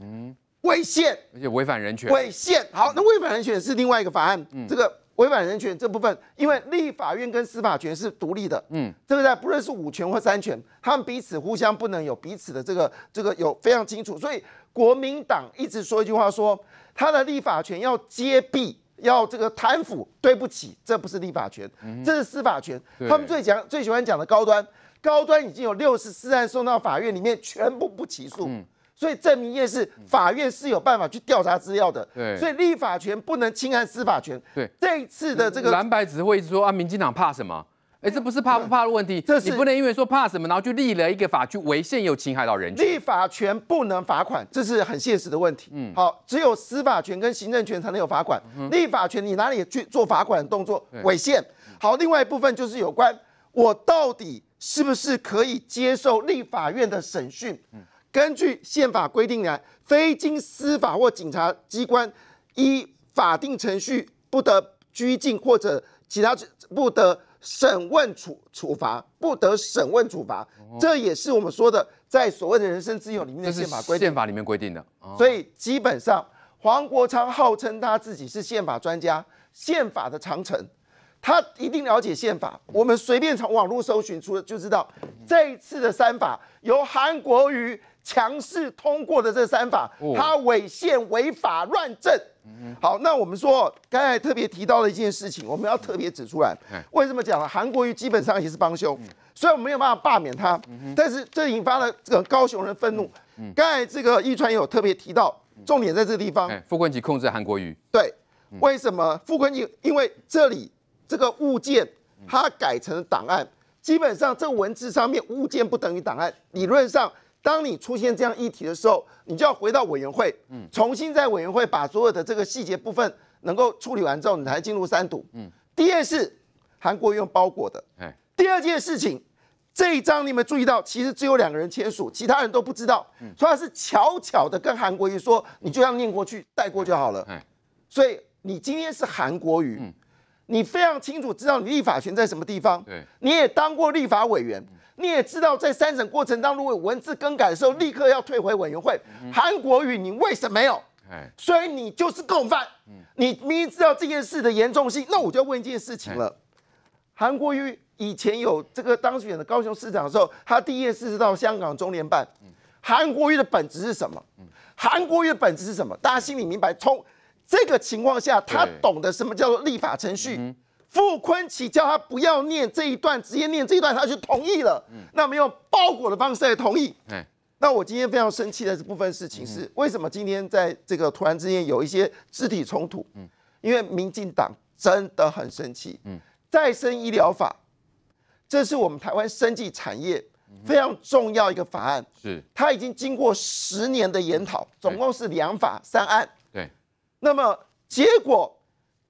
嗯，违宪，而且违反人权。违宪。好，那违反人权是另外一个法案。这个。违反人权这部分，因为立法院跟司法权是独立的，嗯，这个在不论是五权或三权，他们彼此互相不能有彼此的这个这个有非常清楚。所以国民党一直说一句话，说他的立法权要揭弊，要这个贪腐，对不起，这不是立法权，这是司法权。他们最讲最喜欢讲的高端，高端已经有六十四案送到法院里面，全部不起诉。所以证明也是，法院是有办法去调查资料的。对，所以立法权不能侵害司法权。对，这一次的这个蓝白只会说啊，民进党怕什么？哎，这不是怕不怕的问题，这是你不能因为说怕什么，然后就立了一个法去违宪又侵害到人权。立法权不能罚款，这是很现实的问题。嗯，好，只有司法权跟行政权才能有罚款。嗯，立法权你哪里去做罚款的动作？违宪。好，另外一部分就是有关我到底是不是可以接受立法院的审讯。嗯。根据宪法规定呢，非经司法或警察机关依法定程序，不得拘禁或者其他不得审问处处罚，不得审问处罚。这也是我们说的，在所谓的人身自由里面的宪法规宪法里面规定的。所以基本上，黄国昌号称他自己是宪法专家，宪法的长城，他一定了解宪法。我们随便从网络搜寻出就知道，这一次的三法由韩国瑜。强势通过的这三法，他违宪、违法、乱政。好，那我们说，刚才特别提到了一件事情，我们要特别指出来。为什么讲了？韩国瑜基本上也是帮凶，虽然我没有办法罢免他，但是这引发了这个高雄人愤怒。刚才这个玉川也有特别提到，重点在这地方。傅昆萁控制韩国瑜，对，为什么傅昆萁？因为这里这个物件，他改成档案，基本上这文字上面物件不等于档案，理论上。当你出现这样议题的时候，你就要回到委员会，嗯，重新在委员会把所有的这个细节部分能够处理完之后，你才进入三读。嗯，第二是韩国用包裹的，哎，第二件事情，这一张你有没有注意到？其实只有两个人签署，其他人都不知道，嗯，所以他是巧巧的跟韩国语说，你就要念过去带过就好了，哎，所以你今天是韩国语，嗯，你非常清楚知道你立法权在什么地方，对，你也当过立法委员。你也知道，在三审过程当中，有文字更改的时候，立刻要退回委员会。韩国瑜，你为什么有？所以你就是共犯。你明明知道这件事的严重性，那我就要问一件事情了。韩国瑜以前有这个当选的高雄市长的时候，他第一件事是到香港中联办。韩国瑜的本质是什么？韩国瑜的本质是什么？大家心里明白。从这个情况下，他懂得什么叫做立法程序？傅坤奇叫他不要念这一段，直接念这一段，他就同意了。嗯，那么用包裹的方式同意。那我今天非常生气的部分事情是，为什么今天在这个突然之间有一些肢体冲突？嗯，因为民进党真的很生气。嗯，再生医疗法，这是我们台湾生技产业非常重要一个法案。是，它已经经过十年的研讨，总共是两法三案。对，那么结果。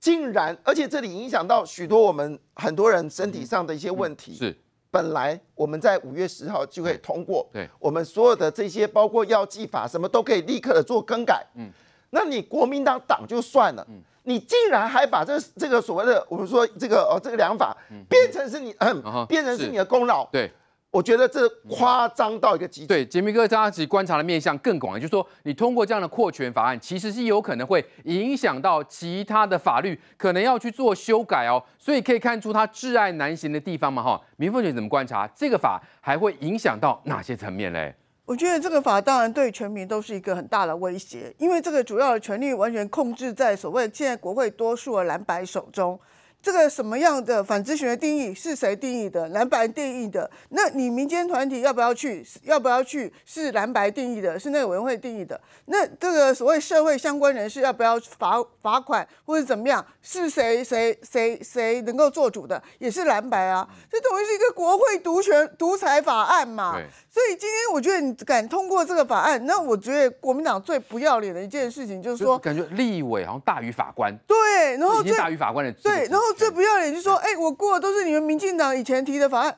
竟然，而且这里影响到许多我们很多人身体上的一些问题。是，本来我们在五月十号就可以通过，对，我们所有的这些包括药剂法什么都可以立刻的做更改。嗯，那你国民党党就算了，嗯，你竟然还把这这个所谓的我们说这个哦这个良法变成是你，嗯，变成是你的功劳，对。我觉得这夸张到一个极致。对，杰米哥，他只观察的面向更广，就是说，你通过这样的扩权法案，其实是有可能会影响到其他的法律，可能要去做修改哦。所以可以看出他挚爱难行的地方嘛，哈。民凤姐怎么观察这个法还会影响到哪些层面嘞？我觉得这个法当然对全民都是一个很大的威胁，因为这个主要的权利完全控制在所谓现在国会多数蓝白手中。这个什么样的反咨询的定义是谁定义的？蓝白定义的，那你民间团体要不要去？要不要去？是蓝白定义的，是那个委员会定义的。那这个所谓社会相关人士要不要罚罚款或者怎么样？是谁谁谁谁能够做主的？也是蓝白啊，这等于是一个国会独权独裁法案嘛。所以今天我觉得你敢通过这个法案，那我觉得国民党最不要脸的一件事情就是说，感觉立委好像大于法官，对，然后最大于法官的，对，然后最不要脸就说，哎，我过的都是你们民进党以前提的法案。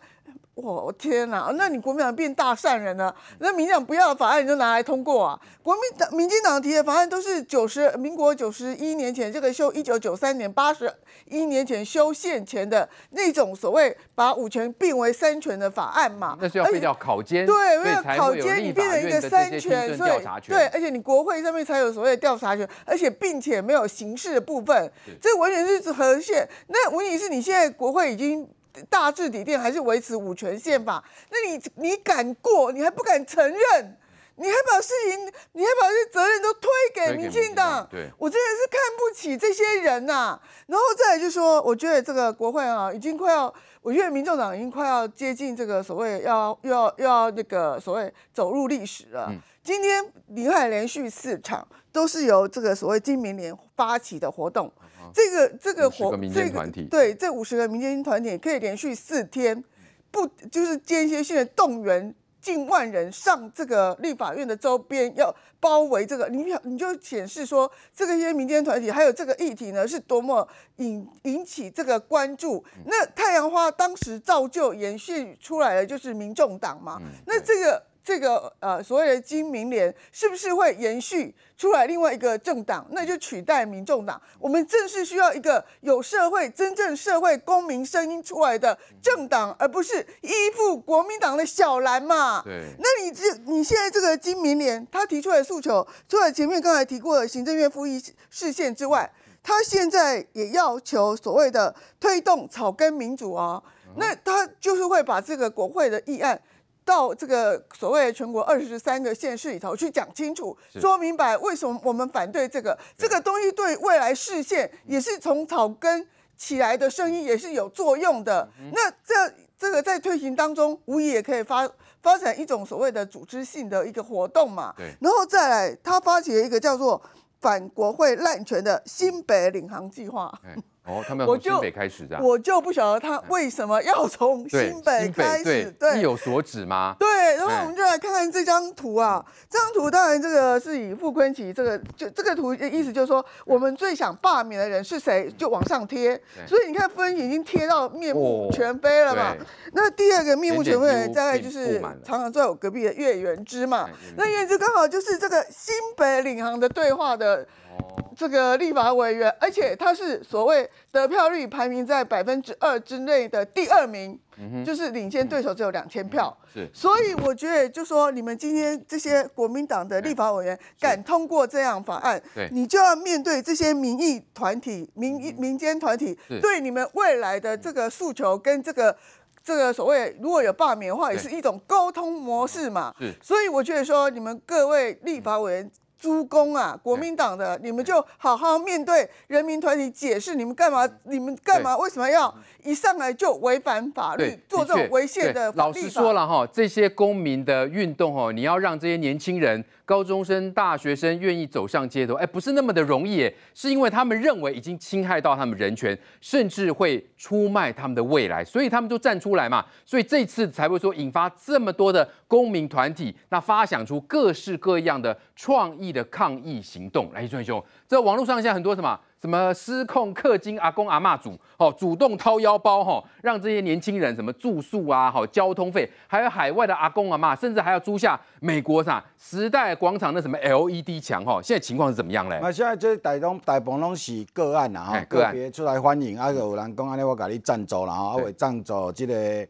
我天哪！那你国民党变大善人了？那民党不要的法案，你就拿来通过啊？国民党、民进党提的法案都是九十民国九十一年前，这个修一九九三年八十一年前修宪前的那种所谓把五权并为三权的法案嘛？那是要比较考监对，没有考监，你变成一个三权，所以对，而且你国会上面才有所谓调查权，而且并且没有刑事的部分，这完全是和宪。那问题是你现在国会已经。大致底店还是维持五权宪法？那你你敢过，你还不敢承认？你还把事情，你还把这责任都推给民进党？对，我真的是看不起这些人呐。然后再就说，我觉得这个国会啊，已经快要，我觉得民众党已经快要接近这个所谓要要要那个所谓走入历史了。今天林海连续四场都是由这个所谓金明联发起的活动。这个这个活这个对这五十个民间团体可以连续四天不就是间歇性的动员近万人上这个立法院的周边要包围这个，你你你就显示说这个一些民间团体还有这个议题呢，是多么引引起这个关注。那太阳花当时造就延续出来的就是民众党嘛，那这个。这个呃，所谓的金明联是不是会延续出来另外一个政党，那就取代民众党？我们正是需要一个有社会真正社会公民声音出来的政党，而不是依附国民党的小蓝嘛？对。那你这你现在这个金明联，他提出来的诉求，除了前面刚才提过的行政院复议事件之外，他现在也要求所谓的推动草根民主啊，那他就是会把这个国会的议案。到这个所谓全国二十三个县市里头去讲清楚，说明白为什么我们反对这个，这个东西对未来视线也是从草根起来的声音也是有作用的。那这这个在推行当中，无疑也可以发发展一种所谓的组织性的一个活动嘛。然后再来他发起了一个叫做“反国会滥权的新北领航计划”。哦，他们从新北开始这样，我就不晓得他为什么要从新北开始，意有所指吗？对，然后我们就来看看这张图啊，这张图当然这个是以傅昆萁这个，就这个图意思就是说，我们最想罢免的人是谁，就往上贴。所以你看，分已经贴到面目全非了嘛。那第二个面目全非的，大概就是常常坐我隔壁的月元枝嘛。那月元枝刚好就是这个新北领航的对话的。这个立法委员，而且他是所谓得票率排名在百分之二之内的第二名，就是领先对手只有两千票。所以我觉得，就说你们今天这些国民党的立法委员敢通过这样法案，你就要面对这些民意团体、民意民间团体对你们未来的这个诉求跟这个这个所谓，如果有罢免的话，也是一种沟通模式嘛。所以我觉得说，你们各位立法委员。诸公啊，国民党的，你们就好好面对人民团体解释，你们干嘛？你们干嘛？为什么要一上来就违反法律，做这种猥亵的？老实说了哈，这些公民的运动哦，你要让这些年轻人。高中生、大学生愿意走上街头，哎，不是那么的容易，是因为他们认为已经侵害到他们人权，甚至会出卖他们的未来，所以他们就站出来嘛。所以这次才会说引发这么多的公民团体，那发想出各式各样的创意的抗议行动。来，一兄，这网络上现在很多什么？什么失控氪金阿公阿妈组，哦，主动掏腰包，哈，让这些年轻人什么住宿啊，好交通费，还有海外的阿公阿妈，甚至还要租下美国啥时代广场的什么 LED 墙，哈，现在情况是怎么样嘞？那现在这大东大部分拢是个案啊，个别出来欢迎，啊，有人讲安尼，我给你赞助啦，啊，为赞助这个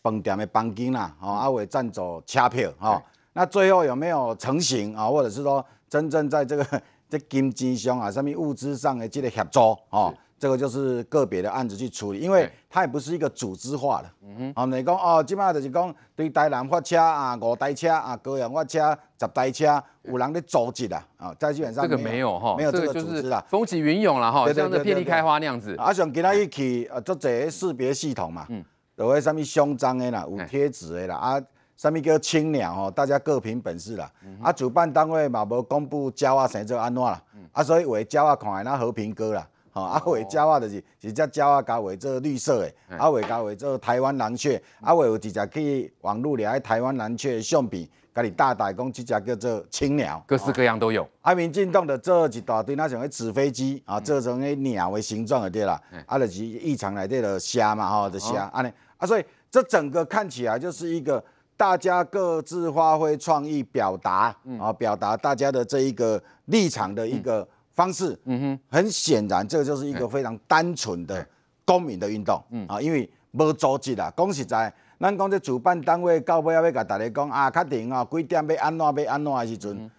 饭店的房间啦，哦，啊，为赞助车票，哈，那最后有没有成型啊？或者是说真正在这个？在金济上啊，上面物资上的这个协助，哦，这个就是个别的案子去处理，因为它也不是一个组织化的。哦，你讲哦，即马就是讲对台南发车啊、五台车啊、个人发车、十台车，有人咧组织啦啊，在基本上这个没有哈，没有这个组织啦，风起云涌了哈，像这遍地开花那样子。啊，像今仔一起做这个识别系统嘛，嗯，有爱什么胸章的啦，有贴纸的啦啊。什么叫青鸟？吼，大家各凭本事啦。啊，主办单位嘛无公布鸟啊成做安怎啦？啊，所以为鸟啊看，那和平鸽啦。吼，啊为鸟啊就是一只鸟啊，甲为这绿色诶。啊为甲为这台湾蓝雀，啊为有一只去网络里海台湾蓝雀相片。家里大大讲，即只叫做青鸟，各式各样都有。啊，民进党的这一大堆那种许纸飞机啊，做成许鸟的形状的对啦。啊，就是异常来对了虾嘛吼，就虾安尼啊，所以这整个看起来就是一个。大家各自发挥创意表达，啊，表达大家的这一个立场的一个方式。嗯哼，很显然，这就是一个非常单纯的公民的运动。嗯啊，因为无组织啦。讲实在，咱讲这主办单位到尾要要甲大家讲啊，确定啊，几点要安怎要安怎的时阵，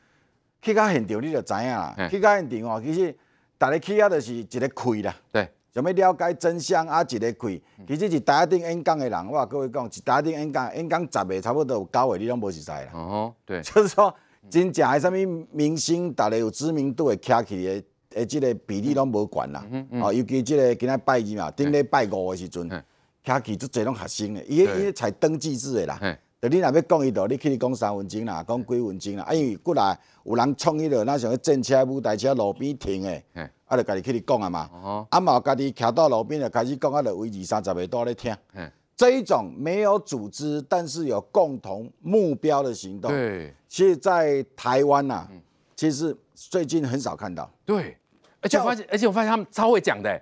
去到现场你就知影啦。去到现场哦，其实大家去啊，就是一个亏啦。对。想要了解真相，啊，一个贵，其实是台顶演讲的人，我各位讲，是台顶演讲，演讲十个差不多有九个你拢无是知啦。哦，对，就是说，真正诶啥物明星，大个有知名度的，徛起的，诶，这个比例拢无悬啦。哦，尤其这个今仔拜二嘛，顶礼拜五的时阵，徛起足侪拢学生诶，伊伊是才登记制的啦。就你若要讲伊度，你去讲三分钟啦，讲几分钟啦，啊，因为过来有人创伊度，那像去停车、舞台车路边停的，啊，就家己去你讲啊嘛，啊，嘛家己徛到路边就开始讲啊，就围二三十个都在听，这一种没有组织但是有共同目标的行动，对，其实在台湾呐，其实最近很少看到，对，而且我发现，而且我发现他们超会讲的。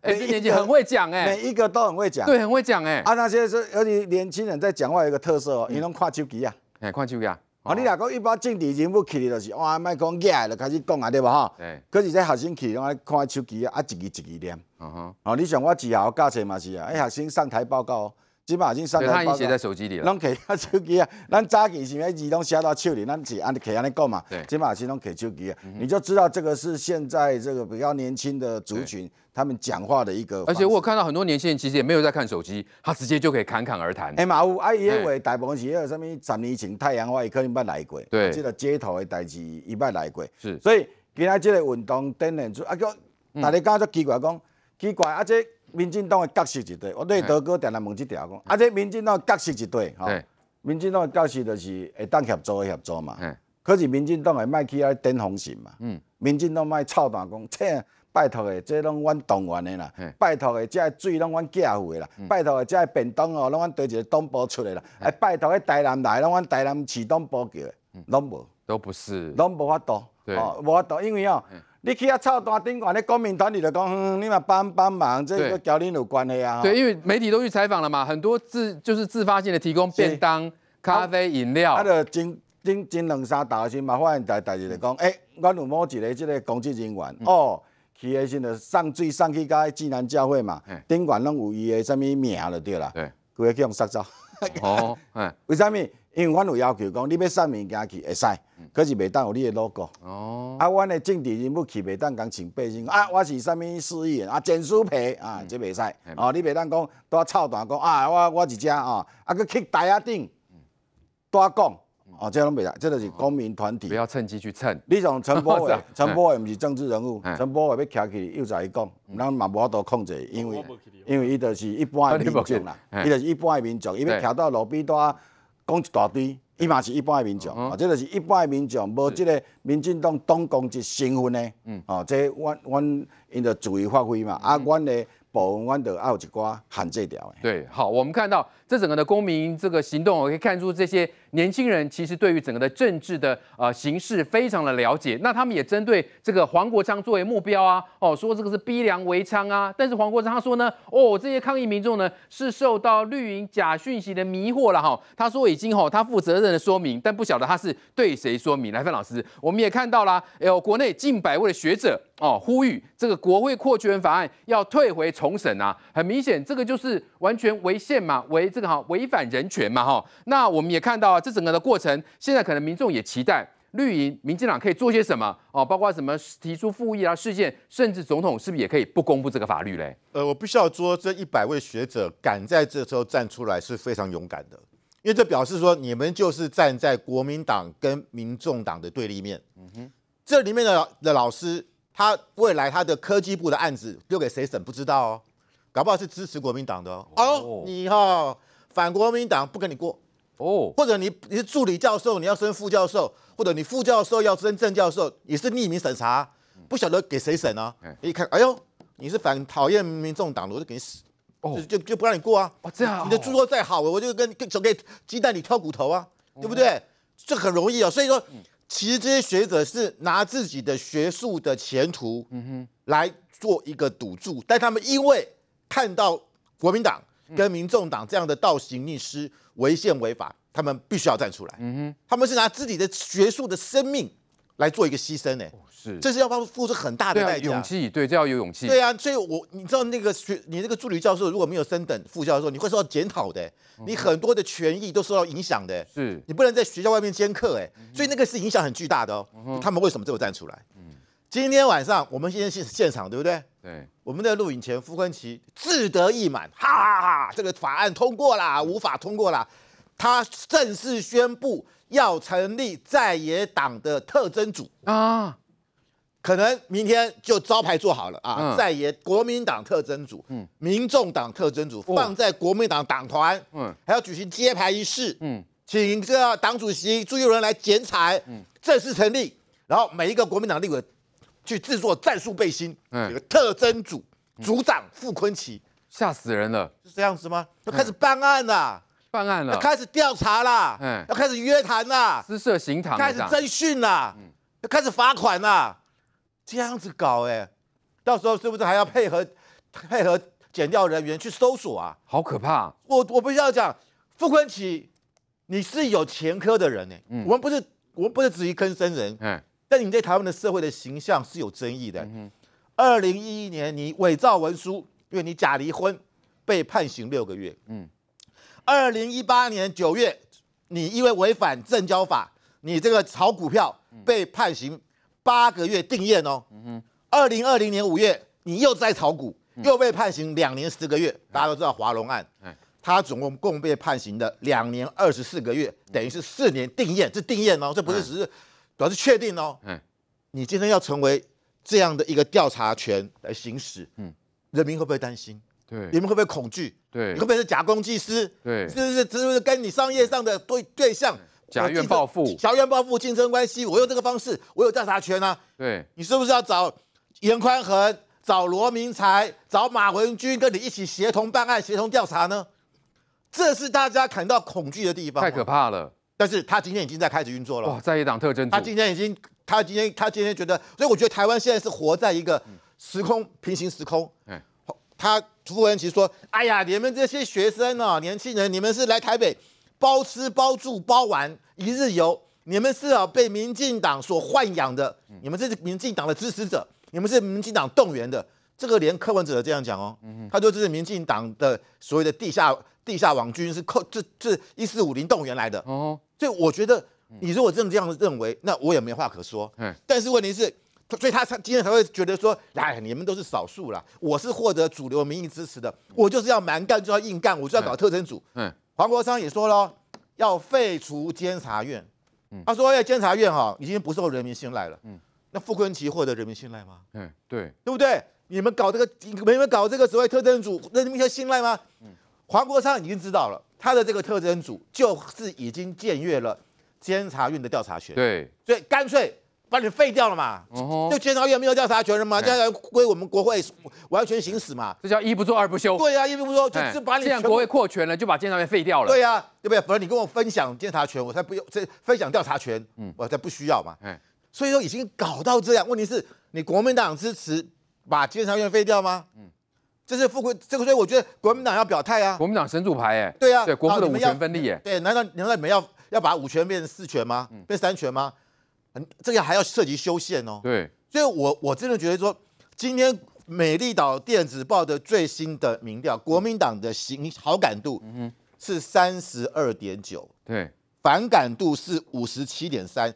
哎，年纪很会讲哎，每一个都很会讲，对，很会讲哎。啊，那些是而且年轻人在讲话有一个特色哦，伊拢看手机啊，哎，看手机啊。啊，你若讲一般政治人物去的就是哇，卖讲嘢就开始讲啊，对吧？哈？诶，可是这学生去拢爱看手机啊，啊，字一字念。啊哈。哦，你像我之后教册嘛是啊，哎，学生上台报告哦。基本上已经写在手机里了。拢给他手机啊，咱早起是用自动写到手里，咱是按客安尼讲嘛。对，基马上是拢给手机啊。你就知道这个是现在这个比较年轻的族群，他们讲话的一个。而且我看到很多年轻人其实也没有在看手机，他直接就可以侃侃而谈。M R I E 为大部分是迄个什么？十年前太阳话伊可能捌来过，对，记个街头的代志伊捌来过。是，所以今仔这个运动等人做，啊哥，大家讲做奇怪工，奇怪阿姐。民进党的角色一对，我对德哥电话问即条讲，啊，这民进党角色一对，吼，民进党的角色就是会当协助诶协助嘛。可是民进党会卖去遐顶风性嘛，民进党卖臭大讲，这拜托的，这拢阮党员的啦，拜托的，这水拢阮寄付的啦，拜托的，这便当哦，拢阮第一个党部出诶啦，哎，拜托的台南来，拢阮台南市党部叫的，拢无，都不是，拢无法度，吼，无法度，因为吼。你去阿超大宾馆，你公民团体就讲，你嘛帮帮忙，这个交你有关的啊。对，因为媒体都去采访了嘛，很多自就是自发性的提供便当、咖啡、饮料。啊，著进进进两三道先嘛，发现大大志就讲，诶，阮有某一个即个公职人员，哦，去时先上最上去个济南教会嘛，宾馆拢有伊诶啥物名就对啦。对，佮伊去用杀招。哦，为啥物？因为阮有要求，讲你要送物件去，会使，可是袂当有你的 logo。哦。啊，阮的政治人物去，袂当讲穿背心，啊，我是啥物事业，啊，证书皮，啊，这袂使。哦，你袂当讲带臭蛋讲，啊，我我是只哦，啊，去台仔顶，带讲，哦，这拢袂使，这都是公民团体。不要趁机去蹭。你像陈波伟，陈波伟毋是政治人物，陈波伟要徛起又在伊讲，咱嘛无法度控制，因为因为伊就是一般诶民众啦，伊就是一般诶民众，因为徛到路边带。讲一大堆，伊嘛是一般民众，啊，即个是一般民众，无即个民进党党纲即份分嗯，哦，即阮阮因着自由发挥嘛，啊，阮诶部分阮就有一寡限制条诶。对，好，我们看到。这整个的公民这个行动，我可以看出这些年轻人其实对于整个的政治的呃形势非常的了解。那他们也针对这个黄国昌作为目标啊，哦，说这个是逼良为娼啊。但是黄国昌他说呢，哦，这些抗议民众呢是受到绿营假讯息的迷惑了哈。他说已经吼他负责任的说明，但不晓得他是对谁说明。来范老师，我们也看到了有国内近百位学者哦呼吁这个国会扩权法案要退回重审啊。很明显，这个就是完全违宪嘛，违。这个哈违反人权嘛哈，那我们也看到啊，这整个的过程，现在可能民众也期待绿营、民进党可以做些什么哦，包括什么提出复议啊，事件，甚至总统是不是也可以不公布这个法律嘞？呃，我必须要说，这一百位学者敢在这时候站出来是非常勇敢的，因为这表示说你们就是站在国民党跟民众党的对立面。嗯哼，这里面的的老师，他未来他的科技部的案子丢给谁审不知道哦，搞不好是支持国民党的哦。哦，你哈。反国民党不跟你过哦，或者你你是助理教授，你要升副教授，或者你副教授要升正教授，也是匿名审查，不晓得给谁审啊？一看，哎呦，你是反讨厌民众党，我就给你死，就就就不让你过啊！哇，这样，你的著作再好，我就跟总给鸡蛋里挑骨头啊，对不对？这很容易哦。所以说，其实这些学者是拿自己的学术的前途，嗯哼，来做一个赌注，但他们因为看到国民党。跟民众党这样的倒行逆施、违宪违法，他们必须要站出来。嗯哼，他们是拿自己的学术的生命来做一个牺牲诶，是，这是要付付出很大的代价。对，勇气，对，这要有勇气。对啊，所以我，你知道那个学，你那个助理教授如果没有升等副教授，你会受到检讨的，你很多的权益都受到影响的。是，你不能在学校外面兼课哎，所以那个是影响很巨大的哦。他们为什么只有站出来？嗯。今天晚上我们先去现场，对不对？对。我们在录影前，傅昆奇志得意满，哈哈哈！这个法案通过啦，无法通过啦，他正式宣布要成立在野党的特征组啊。可能明天就招牌做好了啊，在野国民党特征组、民众党特征组放在国民党党团，还要举行揭牌仪式，请这个党主席朱立伦来剪彩，正式成立。然后每一个国民党立委。去制作战术背心，有个特征组组长傅坤奇，吓死人了，是这样子吗？要开始办案了，办案了，要开始调查了，嗯，要开始约谈了，施设刑堂，开始侦讯了，嗯，要开始罚款了，这样子搞哎，到时候是不是还要配合配合减调人员去搜索啊？好可怕！我我不是要讲，傅坤奇，你是有前科的人呢，嗯，我们不是我们不是只一坑生人，嗯。但你在台湾的社会的形象是有争议的。二零一一年，你伪造文书，因为你假离婚被判刑六个月。嗯。二零一八年九月，你因为违反证交法，你这个炒股票被判刑八个月定谳哦。嗯哼。二零二零年五月，你又在炒股，又被判刑两年十个月。大家都知道华隆案，他总共共被判刑的两年二十四个月，等于是四年定谳，这定谳哦，这不是只是。主要是确定哦，你今天要成为这样的一个调查权来行使，嗯，人民会不会担心？对，人民会不会恐惧？对，会不会是假公济私？对，是不是是不是跟你商业上的对对象，假怨报复，小怨报复，竞争关系，我用这个方式，我有调查权啊？对，你是不是要找严宽恒、找罗明才、找马文君跟你一起协同办案、协同调查呢？这是大家感到恐惧的地方，太可怕了。但是他今天已经在开始运作了。哇，在一党特征。他今天已经，他今天，他今天觉得，所以我觉得台湾现在是活在一个时空平行时空。他傅文琪说：“哎呀，你们这些学生啊，年轻人，你们是来台北包吃包住包玩一日游，你们是啊被民进党所豢养的，你们这是民进党的支持者，你们是民进党动员的。”这个连柯文哲都这样讲哦。他说这是民进党的所谓的地下。地下网军是扣这这一四五零动员来的哦，所以我觉得你如果真的这样认为，那我也没话可说。嗯，但是问题是，所以他才今天才会觉得说，哎，你们都是少数了，我是获得主流民意支持的，我就是要蛮干，就要硬干，我就要搞特征组。嗯，黄国昌也说了，要废除监察院。嗯，他说要监察院哈，已经不受人民信赖了。嗯，那傅昆奇获得人民信赖吗？嗯，对，对不对？你们搞这个，你们搞这个所谓特征组，那你们叫信赖吗？嗯。黄国昌已经知道了，他的这个特征组就是已经僭越了监察院的调查权。对，所以干脆把你废掉了嘛，就监察院没有调查权了嘛，接下来归我们国会完全行使嘛。这叫一不做二不休。对啊，一不做就是把你。既然国会扩权了，就把监察院废掉了。对啊，对不对？否则你跟我分享监察权，我才不用这分享调查权，我才不需要嘛。嗯，所以说已经搞到这样。问题是，你国民党支持把监察院废掉吗？嗯。这是富贵，这个所以我觉得国民党要表态啊。国民党神主牌哎。对啊，对，国父的五权分立哎。对，难道难道你们要要把五权变成四权吗？变三权吗？这个还要涉及修宪哦。对。所以我我真的觉得说，今天美丽岛电子报的最新的民调，国民党的行好感度是三十二点九，对，反感度是五十七点三，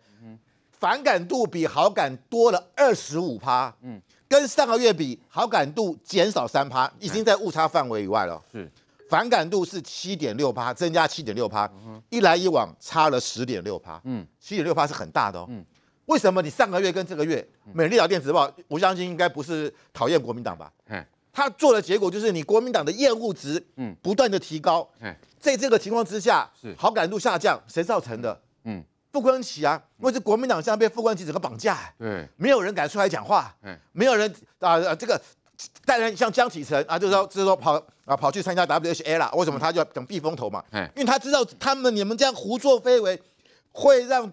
反感度比好感多了二十五趴。嗯。跟上个月比，好感度减少三趴，已经在误差范围以外了。是，反感度是七点六趴，增加七点六趴，一来一往差了十点六趴。嗯，七点六趴是很大的哦。嗯，为什么你上个月跟这个月《美丽岛电子报》？我相信应该不是讨厌国民党吧？嗯，他做的结果就是你国民党的厌恶值嗯不断的提高。嗯，在这个情况之下，是好感度下降，谁造成的？嗯。傅官奇啊，为是国民党现在被傅官奇整个绑架，对，没有人敢出来讲话，嗯，没有人啊，这个当然像江启臣啊，就是说就是说跑啊跑去参加 WHA 啦，为什么他就要等避风头嘛？嗯，因为他知道他们你们这样胡作非为会让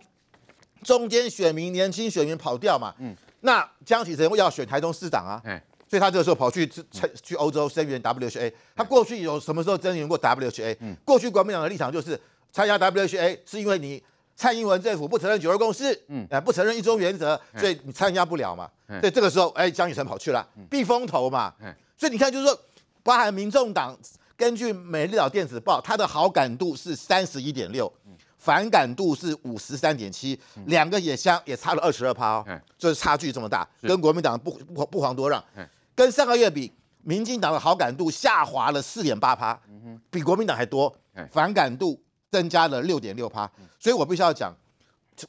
中间选民、年轻选民跑掉嘛。嗯，那江启臣要选台东市长啊，所以他这个时候跑去参去欧洲声援 WHA，他过去有什么时候参援过 WHA？嗯，过去国民党的立场就是参加 WHA 是因为你。蔡英文政府不承认九二共识，嗯，哎，不承认一中原则，所以你参加不了嘛。所以这个时候，哎，江雨晨跑去了避风头嘛。所以你看，就是说，包含民众党，根据《美丽岛电子报》，他的好感度是三十一点六，反感度是五十三点七，两个也相也差了二十二趴哦，就是差距这么大，跟国民党不不不遑多让。跟上个月比，民进党的好感度下滑了四点八趴，比国民党还多，反感度。增加了六点六趴，所以我必须要讲，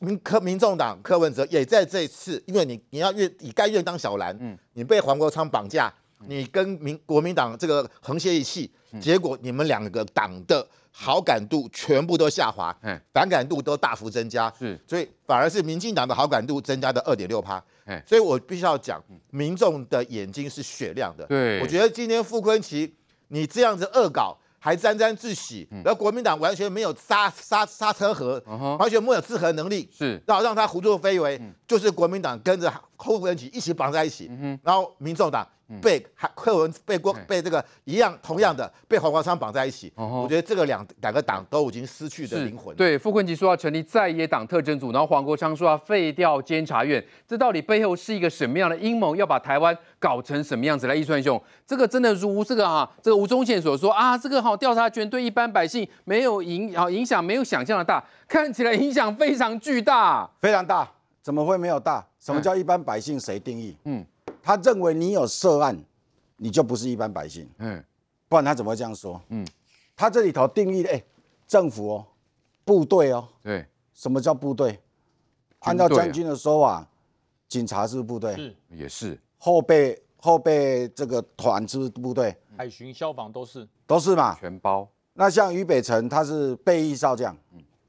民科民众党柯文哲也在这一次，因为你你要愿以甘愿当小蓝，嗯，你被黄国昌绑架，你跟民国民党这个横斜一气，结果你们两个党的好感度全部都下滑，反感度都大幅增加，是，所以反而是民进党的好感度增加的二点六趴，所以我必须要讲，民众的眼睛是雪亮的，对，我觉得今天傅昆奇你这样子恶搞。还沾沾自喜，而国民党完全没有刹刹刹车和，完全没有制衡能力，是，然后让他胡作非为，就是国民党跟着侯文吉一起绑在一起，然后民众党被侯文被郭被这个一样同样的被黄国昌绑在一起，我觉得这个两两个党都已经失去的灵魂。对，傅昆吉说要成立在野党特征组，然后黄国昌说要废掉监察院，这到底背后是一个什么样的阴谋？要把台湾搞成什么样子？来，易川兄，这个真的如这个啊，这个吴宗宪所说啊，这个好调查权对一般百姓没有影啊影响没有想象的大，看起来影响非常巨大，非常大。怎么会没有大？什么叫一般百姓？谁定义？嗯，他认为你有涉案，你就不是一般百姓。嗯，不然他怎么会这样说？嗯，他这里头定义的，哎，政府哦，部队哦，对，什么叫部队？按照将军的说法，警察是部队，是也是后备后备这个团是部队，海巡消防都是都是嘛，全包。那像于北辰，他是备役少将，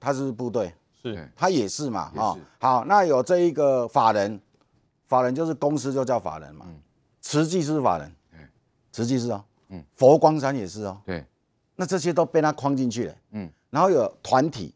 他是部队。是，他也是嘛，啊，好，那有这一个法人，法人就是公司就叫法人嘛，嗯。慈济是法人，嗯，慈济是哦，嗯，佛光山也是哦，对，那这些都被他框进去了，嗯，然后有团体，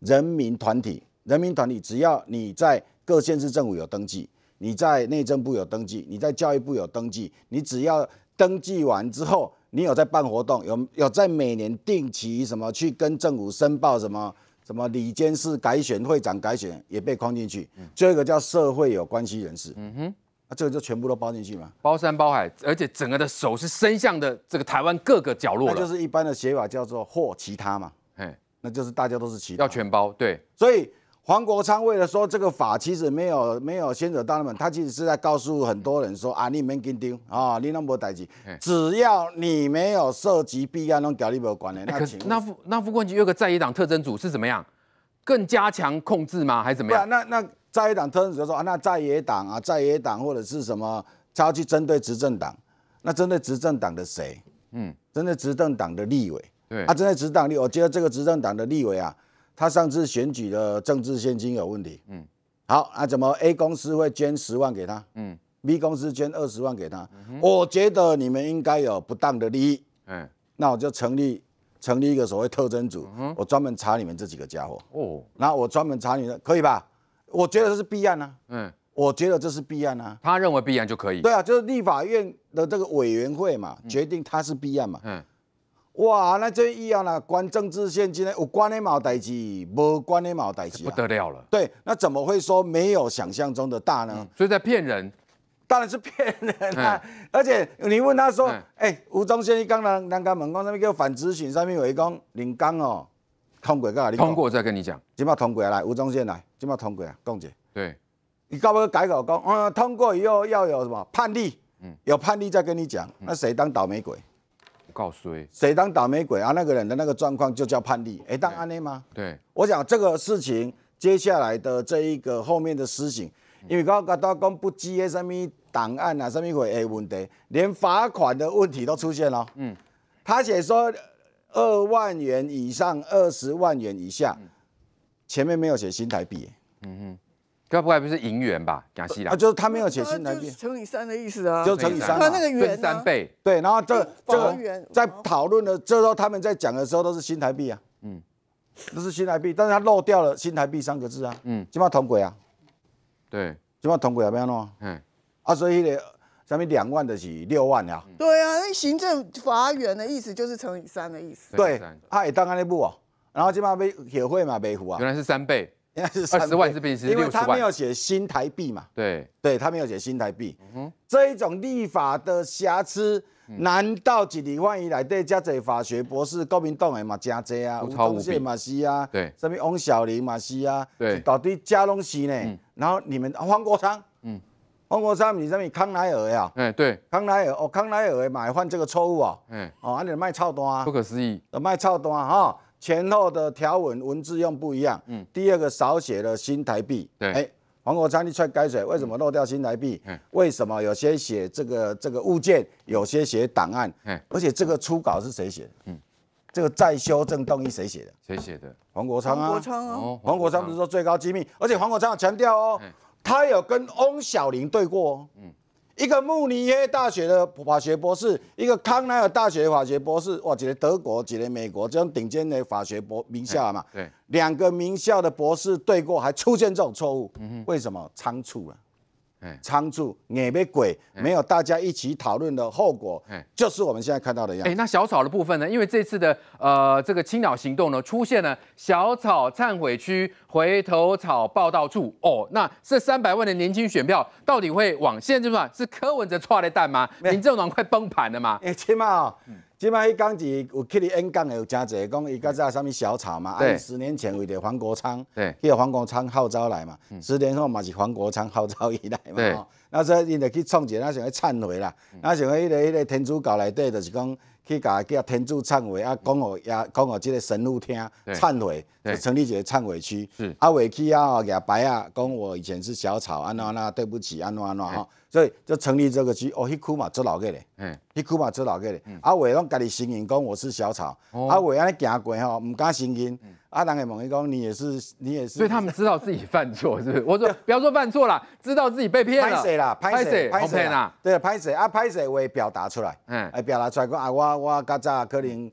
人民团体，人民团体，只要你在各县市政府有登记，你在内政部有登记，你在教育部有登记，你只要登记完之后，你有在办活动，有有在每年定期什么去跟政府申报什么。什么李监事改选、会长改选也被框进去，这个叫社会有关系人士。嗯哼，那这个就全部都包进去嘛，包山包海，而且整个的手是伸向的这个台湾各个角落那就是一般的写法叫做或其他嘛。哎，那就是大家都是其他要全包对。所以。黄国昌为了说这个法其实没有没有牵扯到他们，他其实是在告诉很多人说啊，你们跟丢啊，你那么多代级，只要你没有涉及弊案，那条你没有关联。那那副那副官籍有个在野党特征组是怎么样？更加强控制吗？还是怎么样？那那在野党特征组就说啊，那在野党啊，在野党或者是什么，他要去针对执政党，那针对执政党的谁？嗯，针对执政党的立委。对，啊，针对执政立，我觉得这个执政党的立委啊。他上次选举的政治现金有问题。嗯，好啊，怎么 A 公司会捐十万给他？嗯，B 公司捐二十万给他。我觉得你们应该有不当的利益。嗯，那我就成立成立一个所谓特征组，我专门查你们这几个家伙。哦，那我专门查你们，可以吧？我觉得这是弊案啊。嗯，我觉得这是弊案啊。他认为弊案就可以。对啊，就是立法院的这个委员会嘛，决定他是弊案嘛。嗯。哇，那这一要呢，关政治献金呢？有关的冇代志，冇关的冇代志，不得了了。对，那怎么会说没有想象中的大呢？所以在骗人，当然是骗人啊！而且你问他说，哎，吴宗宪刚刚南港门框上面一个反咨询上面有一讲，林刚哦通过个啊？通过再跟你讲，今麦通过来，吴宗宪来，今麦通过啊，共姐，对，你不尾改口讲，嗯，通过以后要有什么判例？嗯，有判例再跟你讲，那谁当倒霉鬼？告谁？谁当倒霉鬼啊？那个人的那个状况就叫叛逆。哎，当安内吗？对，我想这个事情接下来的这一个后面的事情，因为刚刚都讲不积什么档案啊，什么鬼哎问题，连罚款的问题都出现了。嗯，他写说二万元以上二十万元以下，前面没有写新台币。嗯哼。标不还不是银元吧？新西啦，啊，就是他没有写新台币，乘以三的意思啊，就乘以三，他那个元，三倍，对，然后这这在讨论的，这时候他们在讲的时候都是新台币啊，嗯，都是新台币，但是他漏掉了新台币三个字啊，嗯，起码铜轨啊，对，起码铜轨怎么样喽？嗯，啊，所以呢，上面两万的是六万呀，对啊，那行政罚元的意思就是乘以三的意思，对，他也当了那步哦，然后起码被也会嘛被啊，原来是三倍。二十万是币，是因为他没有写新台币嘛？对，对他没有写新台币。嗯，这一种立法的瑕疵，难道几年万以来？对，这只法学博士、国民党诶嘛，真济啊，吴宗宪嘛是啊，对，什么翁小玲嘛是啊，对，到底加拢死呢？然后你们黄国昌，嗯，黄国昌，你什么康奈尔呀？对，康奈尔，哦，康奈尔也嘛犯这个错误哦，嗯，哦，哪里卖操端？不可思议，呃，卖操端哈。前后的条文文字用不一样，嗯，第二个少写了新台币，对，哎，黄国昌你吹干水，为什么漏掉新台币？嗯，为什么有些写这个这个物件，有些写档案？哎，而且这个初稿是谁写的？嗯，这个再修正动议谁写的？谁写的？黄国昌啊，黄国昌啊，黄国昌不是说最高机密，而且黄国昌强调哦，他有跟翁小玲对过，哦。嗯。一个慕尼黑大学的法学博士，一个康奈尔大学法学博士，哇，几连德国，几连美国，这种顶尖的法学博名校嘛，对，两个名校的博士对过，还出现这种错误，为什么仓促了？仓促、也没鬼，没有大家一起讨论的后果，就是我们现在看到的样子。哎，那小草的部分呢？因为这次的呃，这个青鸟行动呢，出现了小草忏悔区、回头草报道处。哦，那这三百万的年轻选票到底会往在政段是柯文哲错的蛋吗？民进党快崩盘了吗？哎，起码即摆迄讲是有去咧演讲诶，有诚侪讲伊个啥物小炒嘛，啊！十年前为着黄国昌，去黄国昌号召来嘛，十年后嘛是黄国昌号召伊来嘛。那时候因着去创一个，那是要忏悔啦，那是要迄个迄个天主教内底就是讲。去甲叫天主忏悔，啊，讲互呀，讲互即个神父听忏悔，成立一个忏悔区。啊，回去啊，也摆啊，讲我以前是小草，安怎安怎对不起，安怎安怎吼。所以就成立这个区，哦，迄区嘛做老去咧，迄区嘛做老去咧。啊，为拢家己承认，讲我是小草，啊，为安尼行过吼，毋敢承认。阿党给某一讲，你也是，你也是，所以他们知道自己犯错，是不是？我说不要说犯错了，知道自己被骗了。拍谁啦？拍谁？拍谁啦？对，拍谁？啊，拍谁会表达出来？嗯，会表达出来讲啊，我我刚才可能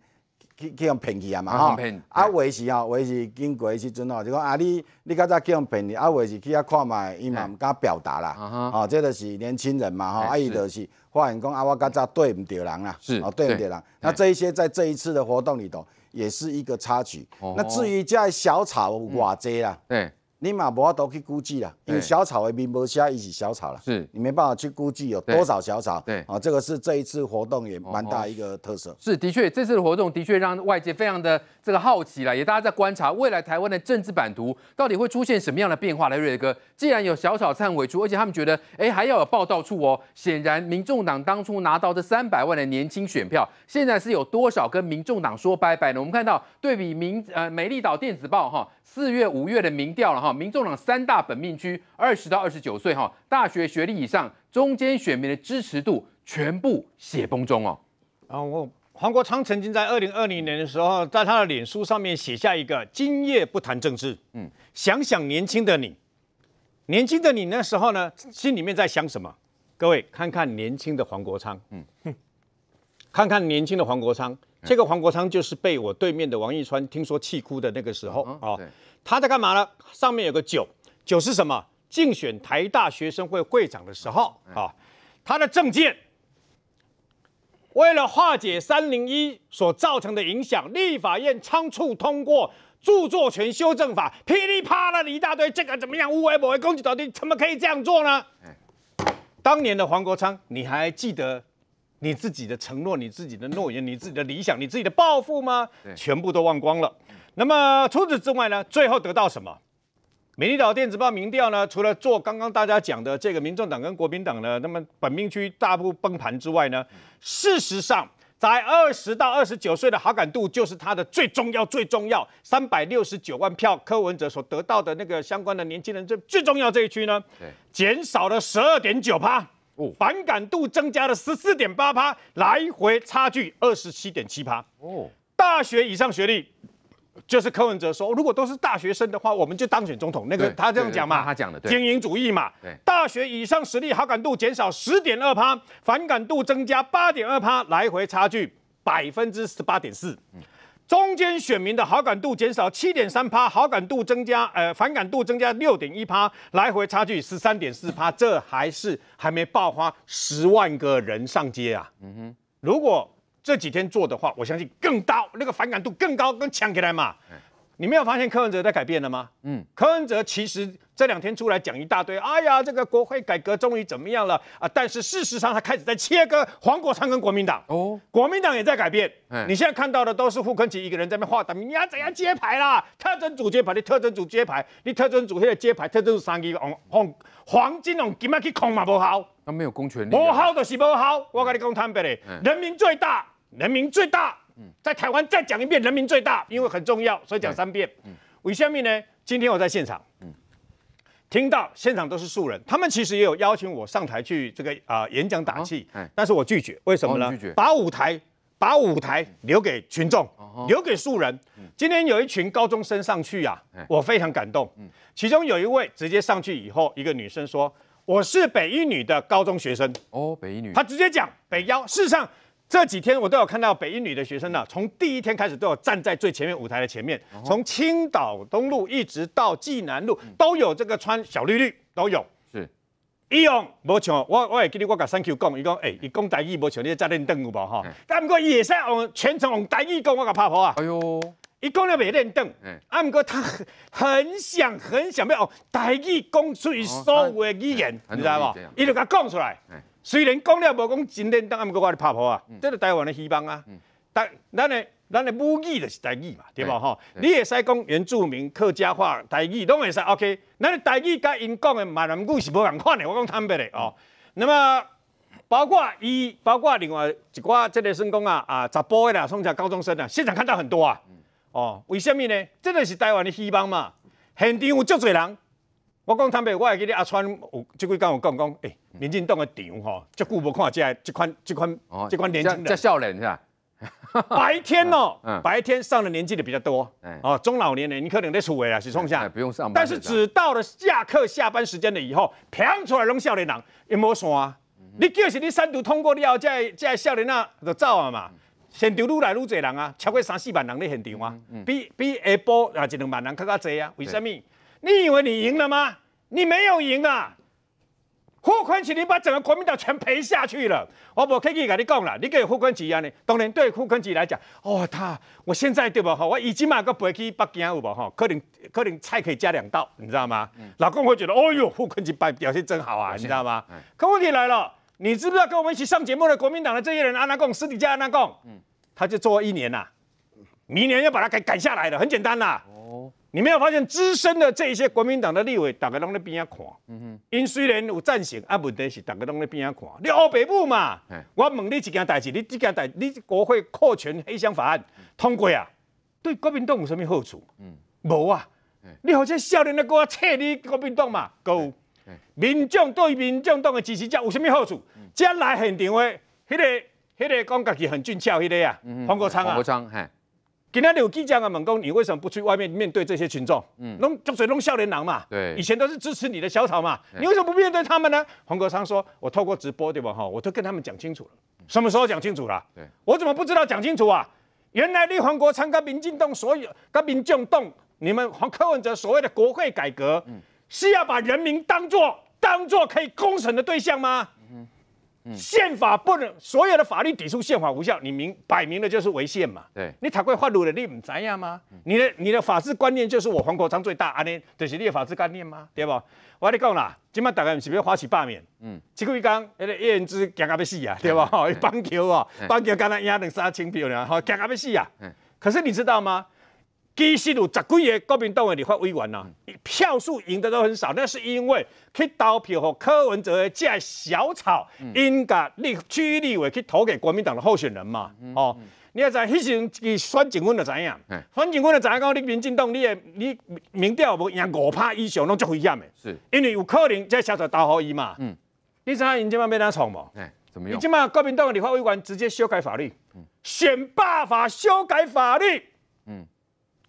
去去用骗去啊嘛。啊，骗。啊，或是哦，或是经过一阵哦，就讲啊，你你刚才去用骗去，啊，或是去遐看卖，伊嘛唔敢表达啦。啊这都是年轻人嘛，吼，啊，伊就是发现讲啊，我刚才对唔对人啦？是。哦，对唔对人？那这一些在这一次的活动里头。也是一个插曲。那至于在小草瓦遮啊，对。你嘛不要都去估计了，因为小草的没下，已一是小草了。是，你没办法去估计有多少小草。对啊，这个是这一次活动也蛮大一个特色。是，的确，这次的活动的确让外界非常的这个好奇了，也大家在观察未来台湾的政治版图到底会出现什么样的变化来，瑞哥，既然有小草站尾出，而且他们觉得，哎，还要有报道处哦。显然，民众党当初拿到这三百万的年轻选票，现在是有多少跟民众党说拜拜呢？我们看到对比民呃美丽岛电子报哈。四月、五月的民调了哈，民众党三大本命区，二十到二十九岁哈，大学学历以上，中间选民的支持度全部血崩中哦。啊，我黄国昌曾经在二零二零年的时候，在他的脸书上面写下一个：今夜不谈政治。嗯，想想年轻的你，年轻的你那时候呢，心里面在想什么？各位看看年轻的黄国昌，嗯，看看年轻的黄国昌。这个黄国昌就是被我对面的王义川听说气哭的那个时候啊，他在干嘛呢？上面有个九，九是什么？竞选台大学生会会长的时候啊，他的证件。为了化解三零一所造成的影响，立法院仓促通过著作权修正法，噼里啪啦的一大堆，这个怎么样？无为不为，攻击到底，怎么可以这样做呢？当年的黄国昌，你还记得？你自己的承诺，你自己的诺言，你自己的理想，你自己的抱负吗？全部都忘光了。那么除此之外呢？最后得到什么？美丽岛电子报民调呢？除了做刚刚大家讲的这个民众党跟国民党呢，那么本命区大部崩盘之外呢？事实上，在二十到二十九岁的好感度就是他的最重要、最重要。三百六十九万票，柯文哲所得到的那个相关的年轻人这最重要这一区呢，减少了十二点九趴。反感度增加了十四点八趴，来回差距二十七点七趴。哦，大学以上学历，就是柯文哲说，如果都是大学生的话，我们就当选总统。那个他这样讲嘛，他讲的，经营主义嘛，对。大学以上学历好感度减少十点二趴，反感度增加八点二趴，来回差距百分之十八点四。嗯。中间选民的好感度减少七点三趴，好感度增加，呃，反感度增加六点一趴，来回差距十三点四趴，这还是还没爆发十万个人上街啊。嗯哼，如果这几天做的话，我相信更高，那个反感度更高更强起来嘛。你没有发现柯文哲在改变了吗？嗯，柯文哲其实。这两天出来讲一大堆，哎呀，这个国会改革终于怎么样了啊？但是事实上，他开始在切割黄国昌跟国民党。哦，国民党也在改变。嗯，你现在看到的都是傅昆奇一个人在那边画的。你要怎样揭牌啦？特征组揭牌，你特征组揭牌，你特征组现在揭牌，特征组三一红黄黄金龙今麦去控嘛不好，他没有公权力。不好就是不好。我跟你讲坦白的，人民最大，人民最大。嗯，在台湾再讲一遍，人民最大，因为很重要，所以讲三遍。嗯，为什么呢？今天我在现场。嗯。听到现场都是素人，他们其实也有邀请我上台去这个啊演讲打气，但是我拒绝，为什么呢？拒绝把舞台把舞台留给群众，留给素人。今天有一群高中生上去呀，我非常感动。嗯，其中有一位直接上去以后，一个女生说：“我是北一女的高中学生哦，北一女。”她直接讲北幺四上。这几天我都有看到北一女的学生呢，从第一天开始都有站在最前面舞台的前面，从青岛东路一直到济南路都有这个穿小绿绿都有。是，一样无像我，我会记得我甲山丘讲，伊讲，哎，伊讲台语无像你要认练有舞吧，但不过伊也是用全程用台语讲，我甲拍怕啊。哎呦，伊讲了没练邓，啊，不过他很很想很想要用台语讲出伊所有的语言，你知道吗？伊就甲讲出来。虽然讲了无讲，真天当暗过我来拍破啊，这是台湾的希望啊。但咱的咱的母语就是台语嘛，对无吼？你会使讲原住民客家话台语拢会使？OK？咱的台语甲因讲的闽南语是无共款的，我讲坦白的哦。那么包括伊，包括另外一寡即个算讲啊啊十波的啦，甚至高中生啊，现场看到很多啊。哦，为什么呢？真个是台湾的希望嘛。现场有足多人，我讲坦白，我记得阿川有即几工有讲讲，哎。民进党的场哈，就久不看起来，这款这款这款年轻人叫少年是吧？白天哦，白天上了年纪的比较多，哦，中老年人你可能在厝里啊，是冲下，不用上班。但是只到了下课下班时间了以后，平出来拢少年人，一摸爽。你就是你三读通过了以后，这这少年啊就走啊嘛。现场愈来愈多人啊，超过三四万人在现场啊，比比下波也是两万人更加多呀。为什么？你以为你赢了吗？你没有赢啊！傅昆池，你把整个国民党全赔下去了。我不客气跟你讲了，你给傅昆池安尼。当然对傅昆池来讲，哦，他我现在对无哈，我已经买个飞去北京有无吼，可能可能菜可以加两道，你知道吗？老公会觉得，哦哟，傅昆池表表现真好啊，你知道吗？可问题来了，你知不知道跟我们一起上节目的国民党的这些人阿南贡私底下阿南贡，嗯，他就做一年呐，明年要把他给赶下来了，很简单呐。你没有发现资深的这一些国民党的立委，大家拢在边上看。嗯哼，因虽然有赞成，啊，问题是大家拢在边上看。你欧北部嘛，我问你一件代志，你这件代，你国会扩权黑箱法案通过啊？对国民党有什么好处？嗯，无啊。你好像少年的歌切你国民党嘛，哥。民众对民众党的支持者有什么好处？将来现场的，迄个、迄个，讲家己很俊俏，迄个啊，黄国昌啊。今天有记讲啊猛攻，你为什么不去外面面对这些群众？嗯，弄就是弄笑脸狼嘛。对，以前都是支持你的小草嘛，你为什么不面对他们呢？黄国昌说我透过直播对吧？哈，我都跟他们讲清楚了，什么时候讲清楚了？对，我怎么不知道讲清楚啊？原来绿黄国昌跟民进党所有跟民众动，你们黄克文者所谓的国会改革，是要把人民当作当作可以攻审的对象吗？宪法不能，所有的法律抵触宪法无效，你明摆明的就是违宪嘛。对，你才会法律的，你不知呀吗？你的你的法治观念就是我黄国昌最大，安尼就是你的法治观念吗？对不？我跟你讲啦，今麦大概唔是要华企罢免，嗯，这个以讲，那个叶仁子惊到要死啊，对不？棒 球啊，棒球刚才赢两三千票了，好惊到要死呀。可是你知道吗？其实有十几个国民党人，你发威完啊，票数赢得都很少，那是因为去投票和柯文哲的这小草，应该立区立委去投给国民党的候选人嘛？哦，你也在迄时，你选警官就知影，黄警官就知影讲，你民进党，你的你民调无赢五趴以上，拢就危险的，是，因为有可能在小草投可伊嘛？嗯，你知人因怎麽要哪创无？哎，怎么样？你今嘛国民党，立法委员直接修改法律，嗯、选罢法修改法律，嗯。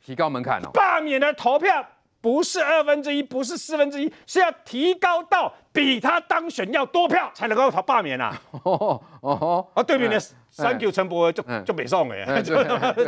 提高门槛哦！罢免的投票不是二分之一，不是四分之一，是要提高到比他当选要多票才能够逃罢免呐！哦哦哦，对，那是。三九陈伯就就北宋哎，就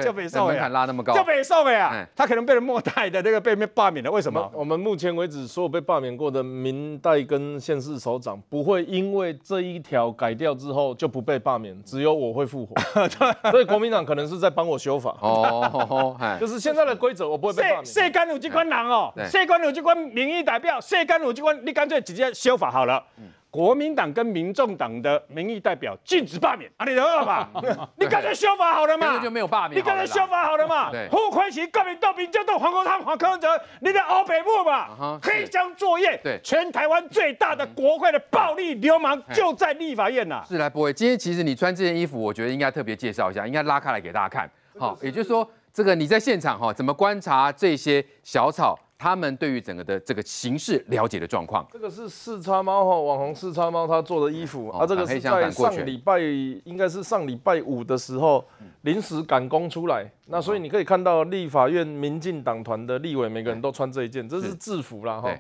就北宋哎，拉那么高，就北宋哎，他可能被人末代的那个被被罢免了。为什么？我们目前为止所有被罢免过的明代跟现世首长，不会因为这一条改掉之后就不被罢免，只有我会复活。所以国民党可能是在帮我修法。哦，就是现在的规则，我不会被罢免。谢干鲁机关难哦，谢干鲁机关民意代表，谢干鲁机关你干脆直接修法好了。国民党跟民众党的民意代表禁止罢免，啊，你得了吧？你刚才修法好了嘛？根本就没有罢免。你刚才修法好了嘛？对，胡坤奇、高明道、林正道、黄国昌、黄坤泽，你的欧北部嘛？黑箱作业，对，全台湾最大的国会的暴力流氓就在立法院呐。是来，不会，今天其实你穿这件衣服，我觉得应该特别介绍一下，应该拉开来给大家看。好，也就是说，这个你在现场哈，怎么观察这些小草？他们对于整个的这个形势了解的状况，这个是四叉猫哈，网红四叉猫他做的衣服，啊，这个是在上礼拜应该是上礼拜五的时候临时赶工出来，那所以你可以看到立法院民进党团的立委每个人都穿这一件，这是制服啦哈。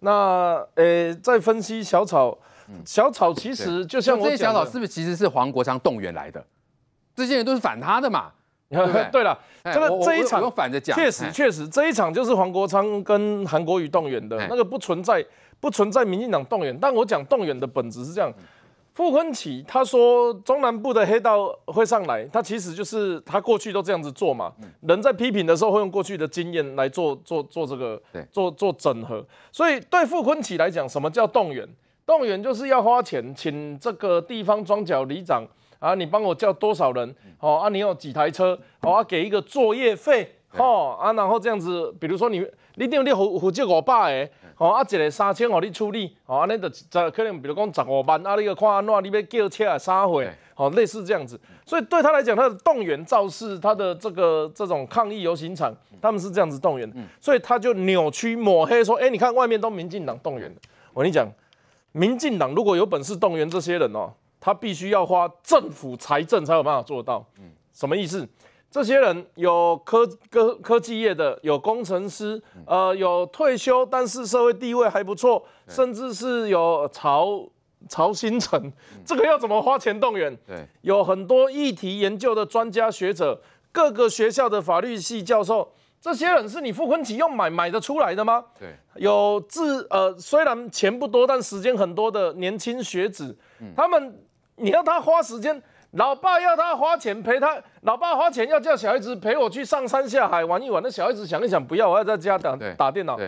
那呃，在分析小草，小草其实就像我这些小草是不是其实是黄国昌动员来的，这些人都是反他的嘛。对了，这个这一场确实确实这一场就是黄国昌跟韩国瑜动员的，那个不存在不存在民进党动员。但我讲动员的本质是这样，傅昆萁他说中南部的黑道会上来，他其实就是他过去都这样子做嘛。人在批评的时候会用过去的经验来做做做这个，做做整合。所以对傅昆萁来讲，什么叫动员？动员就是要花钱请这个地方庄脚里长。啊！你帮我叫多少人？哦啊！你有几台车？哦啊！给一个作业费？哦啊！然后这样子，比如说你，你订你负负责五百个，哦啊，一个三千哦，你处理，哦，那得十，可能比如讲十五万，啊，你个看安那你要叫车来啥会？哦，类似这样子。所以对他来讲，他的动员造势，他的这个这种抗议游行场，他们是这样子动员。的，所以他就扭曲抹黑说：，哎，你看外面都民进党动员的。我跟你讲，民进党如果有本事动员这些人哦。他必须要花政府财政才有办法做到。嗯，什么意思？这些人有科科科技业的，有工程师，呃，有退休，但是社会地位还不错，甚至是有潮潮新成，这个要怎么花钱动员？对，有很多议题研究的专家学者，各个学校的法律系教授，这些人是你付不起用买买得出来的吗？对，有自呃，虽然钱不多，但时间很多的年轻学子，他们。你要他花时间，老爸要他花钱陪他，老爸花钱要叫小孩子陪我去上山下海玩一玩，那小孩子想一想，不要，我要在家打打电脑，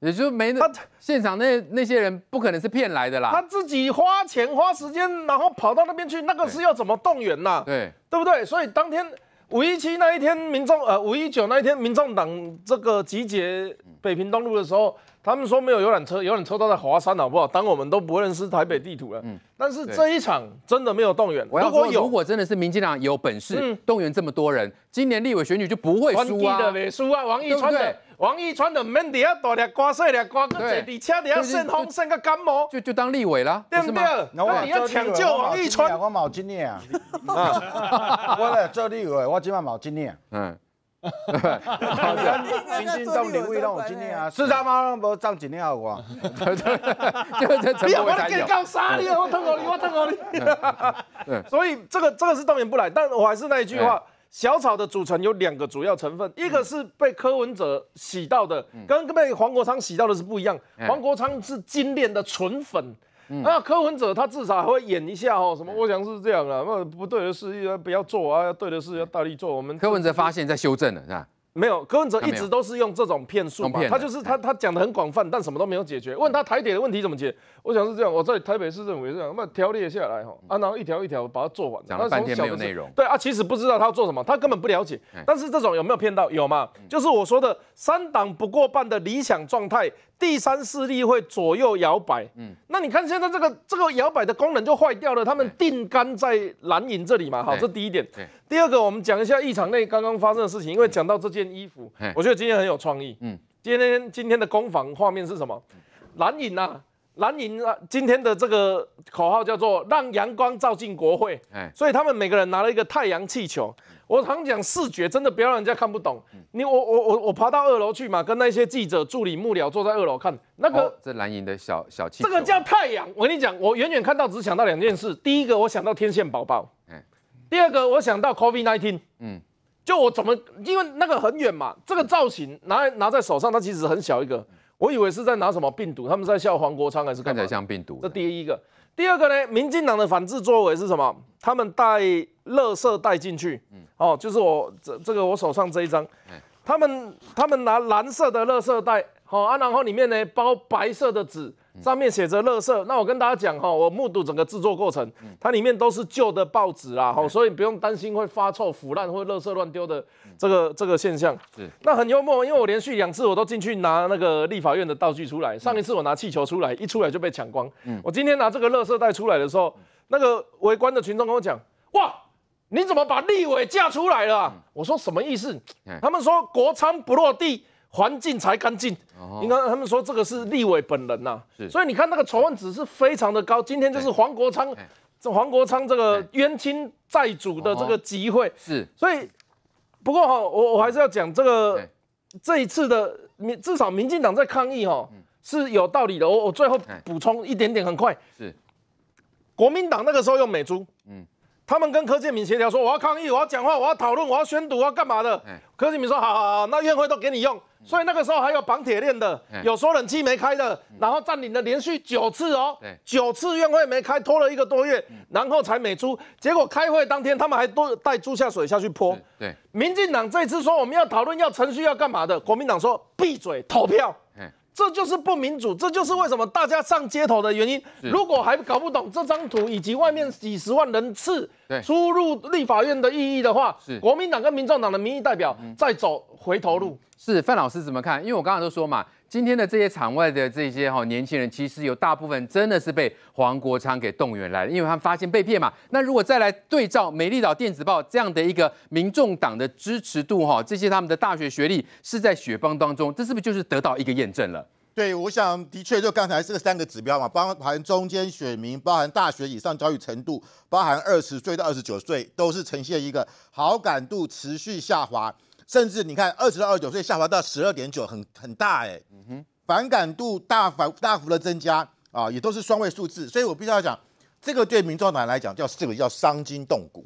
也就没那。现场那那些人不可能是骗来的啦，他自己花钱花时间，然后跑到那边去，那个是要怎么动员呐？对，对不对？所以当天五一七那一天，民众呃五一九那一天，民众党这个集结北平东路的时候。他们说没有游览车，游览车都在华山，好不好？当我们都不认识台北地图了。嗯，但是这一场真的没有动员。如果有，如果真的是民进党有本事动员这么多人，今年立委选举就不会输啊！的没输啊，王一川的，王一川的门底下多两瓜碎两瓜，个底切的要顺风顺个干毛，就就当立委了，对不对？那你要抢救王一川，我冇经验啊。我咧做立委，我起码冇经验。嗯。好 的，林星忠领悟让我经验啊，是他妈让不长经验啊，我哈哈，就就成为台角。要杀你，我痛好你，我痛好你。所以这个这个是动员不来，但我还是那一句话，小草的组成有两个主要成分，一个是被柯文哲洗到的，跟被黄国昌洗到的是不一样，黄国昌是精炼的纯粉。那柯文哲他至少会演一下哦，什么？我想是这样啊，那不对的事要不要做啊？要对的事要大力做。我们柯文哲发现，在修正了，是吧？没有，柯文哲一直都是用这种骗术嘛，他就是他他讲的很广泛，但什么都没有解决。问他台北的问题怎么解？我想是这样，我在台北市政为是这样，那条列下来哈，啊，然后一条一条把它做完，然了半天没有内容。对啊，其实不知道他做什么，他根本不了解。但是这种有没有骗到？有嘛？就是我说的三党不过半的理想状态，第三势力会左右摇摆。嗯，那你看现在这个这个摇摆的功能就坏掉了，他们定杆在蓝营这里嘛，哈，这第一点。对。第二个，我们讲一下异场内刚刚发生的事情，因为讲到这件衣服，我觉得今天很有创意。嗯，今天今天的攻防画面是什么？蓝影啊，蓝影啊，今天的这个口号叫做“让阳光照进国会”。哎，所以他们每个人拿了一个太阳气球。我常讲视觉，真的不要让人家看不懂。你我我我我爬到二楼去嘛，跟那些记者、助理、幕僚坐在二楼看那个这蓝影的小小气球，这个叫太阳。我跟你讲，我远远看到只想到两件事，第一个我想到天线宝宝。嗯。第二个，我想到 COVID nineteen，嗯，就我怎么，因为那个很远嘛，这个造型拿拿在手上，它其实很小一个，我以为是在拿什么病毒，他们在笑黄国昌还是看起来像病毒。这第一个，第二个呢？民进党的反制作为是什么？他们带垃圾袋进去，嗯，哦，就是我这这个我手上这一张，他们他们拿蓝色的垃圾袋，好啊，然后里面呢包白色的纸。上面写着“垃圾”，那我跟大家讲哈，我目睹整个制作过程，它里面都是旧的报纸啦，哈，所以不用担心会发臭、腐烂或垃圾乱丢的这个这个现象。那很幽默，因为我连续两次我都进去拿那个立法院的道具出来，上一次我拿气球出来，一出来就被抢光。我今天拿这个垃圾袋出来的时候，那个围观的群众跟我讲：“哇，你怎么把立委架出来了？”我说：“什么意思？”他们说：“国仓不落地。”环境才干净。你看，他们说这个是立委本人呐，所以你看那个仇恨值是非常的高。今天就是黄国昌，这黄国昌这个冤亲债主的这个集会是。所以，不过哈，我我还是要讲这个这一次的，至少民进党在抗议哈是有道理的。我我最后补充一点点，很快是国民党那个时候用美珠，嗯。他们跟柯建敏协调说，我要抗议，我要讲话，我要讨论，我要宣读，要干嘛的？柯建敏说：好好好，那院会都给你用。所以那个时候还有绑铁链的，有说冷气没开的，然后占领了连续九次哦，九次院会没开，拖了一个多月，然后才美出。结果开会当天，他们还都带猪下水下去泼。对，民进党这次说我们要讨论，要程序，要干嘛的？国民党说闭嘴，投票。这就是不民主，这就是为什么大家上街头的原因。如果还搞不懂这张图以及外面几十万人次出入立法院的意义的话，是国民党跟民众党的民意代表在走回头路。是范老师怎么看？因为我刚才都说嘛。今天的这些场外的这些哈年轻人，其实有大部分真的是被黄国昌给动员来了，因为他们发现被骗嘛。那如果再来对照美丽岛电子报这样的一个民众党的支持度哈，这些他们的大学学历是在雪崩当中，这是不是就是得到一个验证了？对，我想的确就刚才这三个指标嘛，包含中间选民，包含大学以上教育程度，包含二十岁到二十九岁，都是呈现一个好感度持续下滑。甚至你看，二十到二十九岁下滑到十二点九，很很大哎，反感度大反大幅的增加啊，也都是双位数字，所以我必须要讲，这个对民众党来讲叫这个叫伤筋动骨，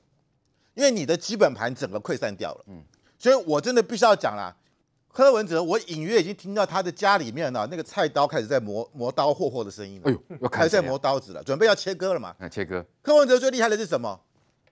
因为你的基本盘整个溃散掉了，所以我真的必须要讲啦。柯文哲，我隐约已经听到他的家里面呢，那个菜刀开始在磨磨刀霍霍的声音了，哎呦，要开在磨刀子了，准备要切割了嘛？切割。柯文哲最厉害的是什么？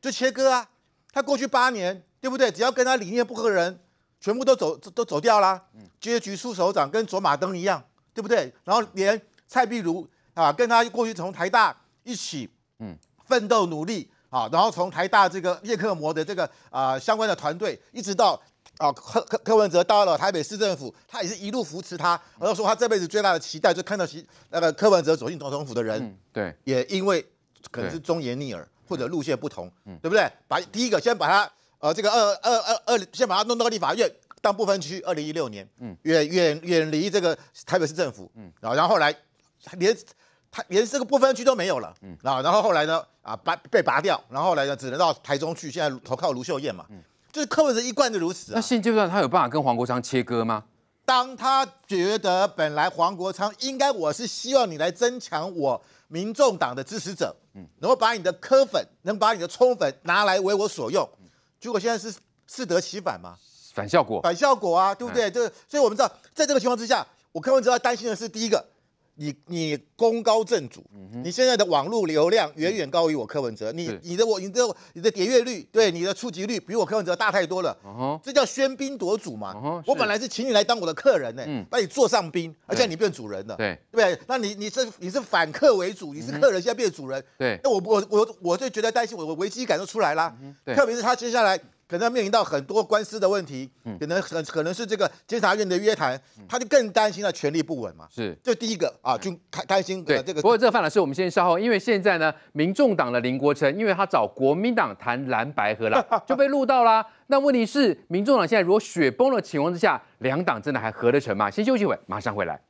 就切割啊。他过去八年，对不对？只要跟他理念不合的人，全部都走，都走掉啦。嗯，结局出手掌跟走马灯一样，对不对？然后连蔡壁如啊，跟他过去从台大一起，嗯，奋斗努力啊，然后从台大这个叶克模的这个啊相关的团队，一直到啊柯柯柯文哲到了台北市政府，他也是一路扶持他，而说他这辈子最大的期待，就看到其那个柯文哲走进总统府的人，对，也因为可能是忠言逆耳。或者路线不同，对不对？把第一个先把它，呃，这个二二二二，先把它弄到立法院当不分区，二零一六年，远远远离这个台北市政府，嗯，然后后来连他连这个不分区都没有了，嗯，后然后后来呢，啊，拔被拔掉，然后来呢，只能到台中去，现在投靠卢秀燕嘛，就是柯文哲一贯的如此。那现阶段他有办法跟黄国昌切割吗？当他觉得本来黄国昌应该，我是希望你来增强我民众党的支持者，嗯，能够把你的科粉，能把你的冲粉拿来为我所用，结果现在是适得其反吗？反效果，反效果啊，对不对？就是，所以，我们知道，在这个情况之下，我客观知道担心的是第一个。你你功高震主，你现在的网络流量远远高于我柯文哲，你你的我你的你的点阅率，对你的触及率比我柯文哲大太多了，这叫喧宾夺主嘛？我本来是请你来当我的客人呢，把你做上宾，而且你变主人了，对不对？那你你是你是反客为主，你是客人，现在变主人，对，那我我我我就觉得担心，我我危机感就出来啦，特别是他接下来。可能要面临到很多官司的问题，可能很可能是这个监察院的约谈，他就更担心了权力不稳嘛。是，就第一个啊，就担担心。对这个，不过这个范老师，我们先稍后，因为现在呢，民众党的林国成，因为他找国民党谈蓝白合了，就被录到啦。那问题是，民众党现在如果雪崩的情况之下，两党真的还合得成吗？先休息会，马上回来。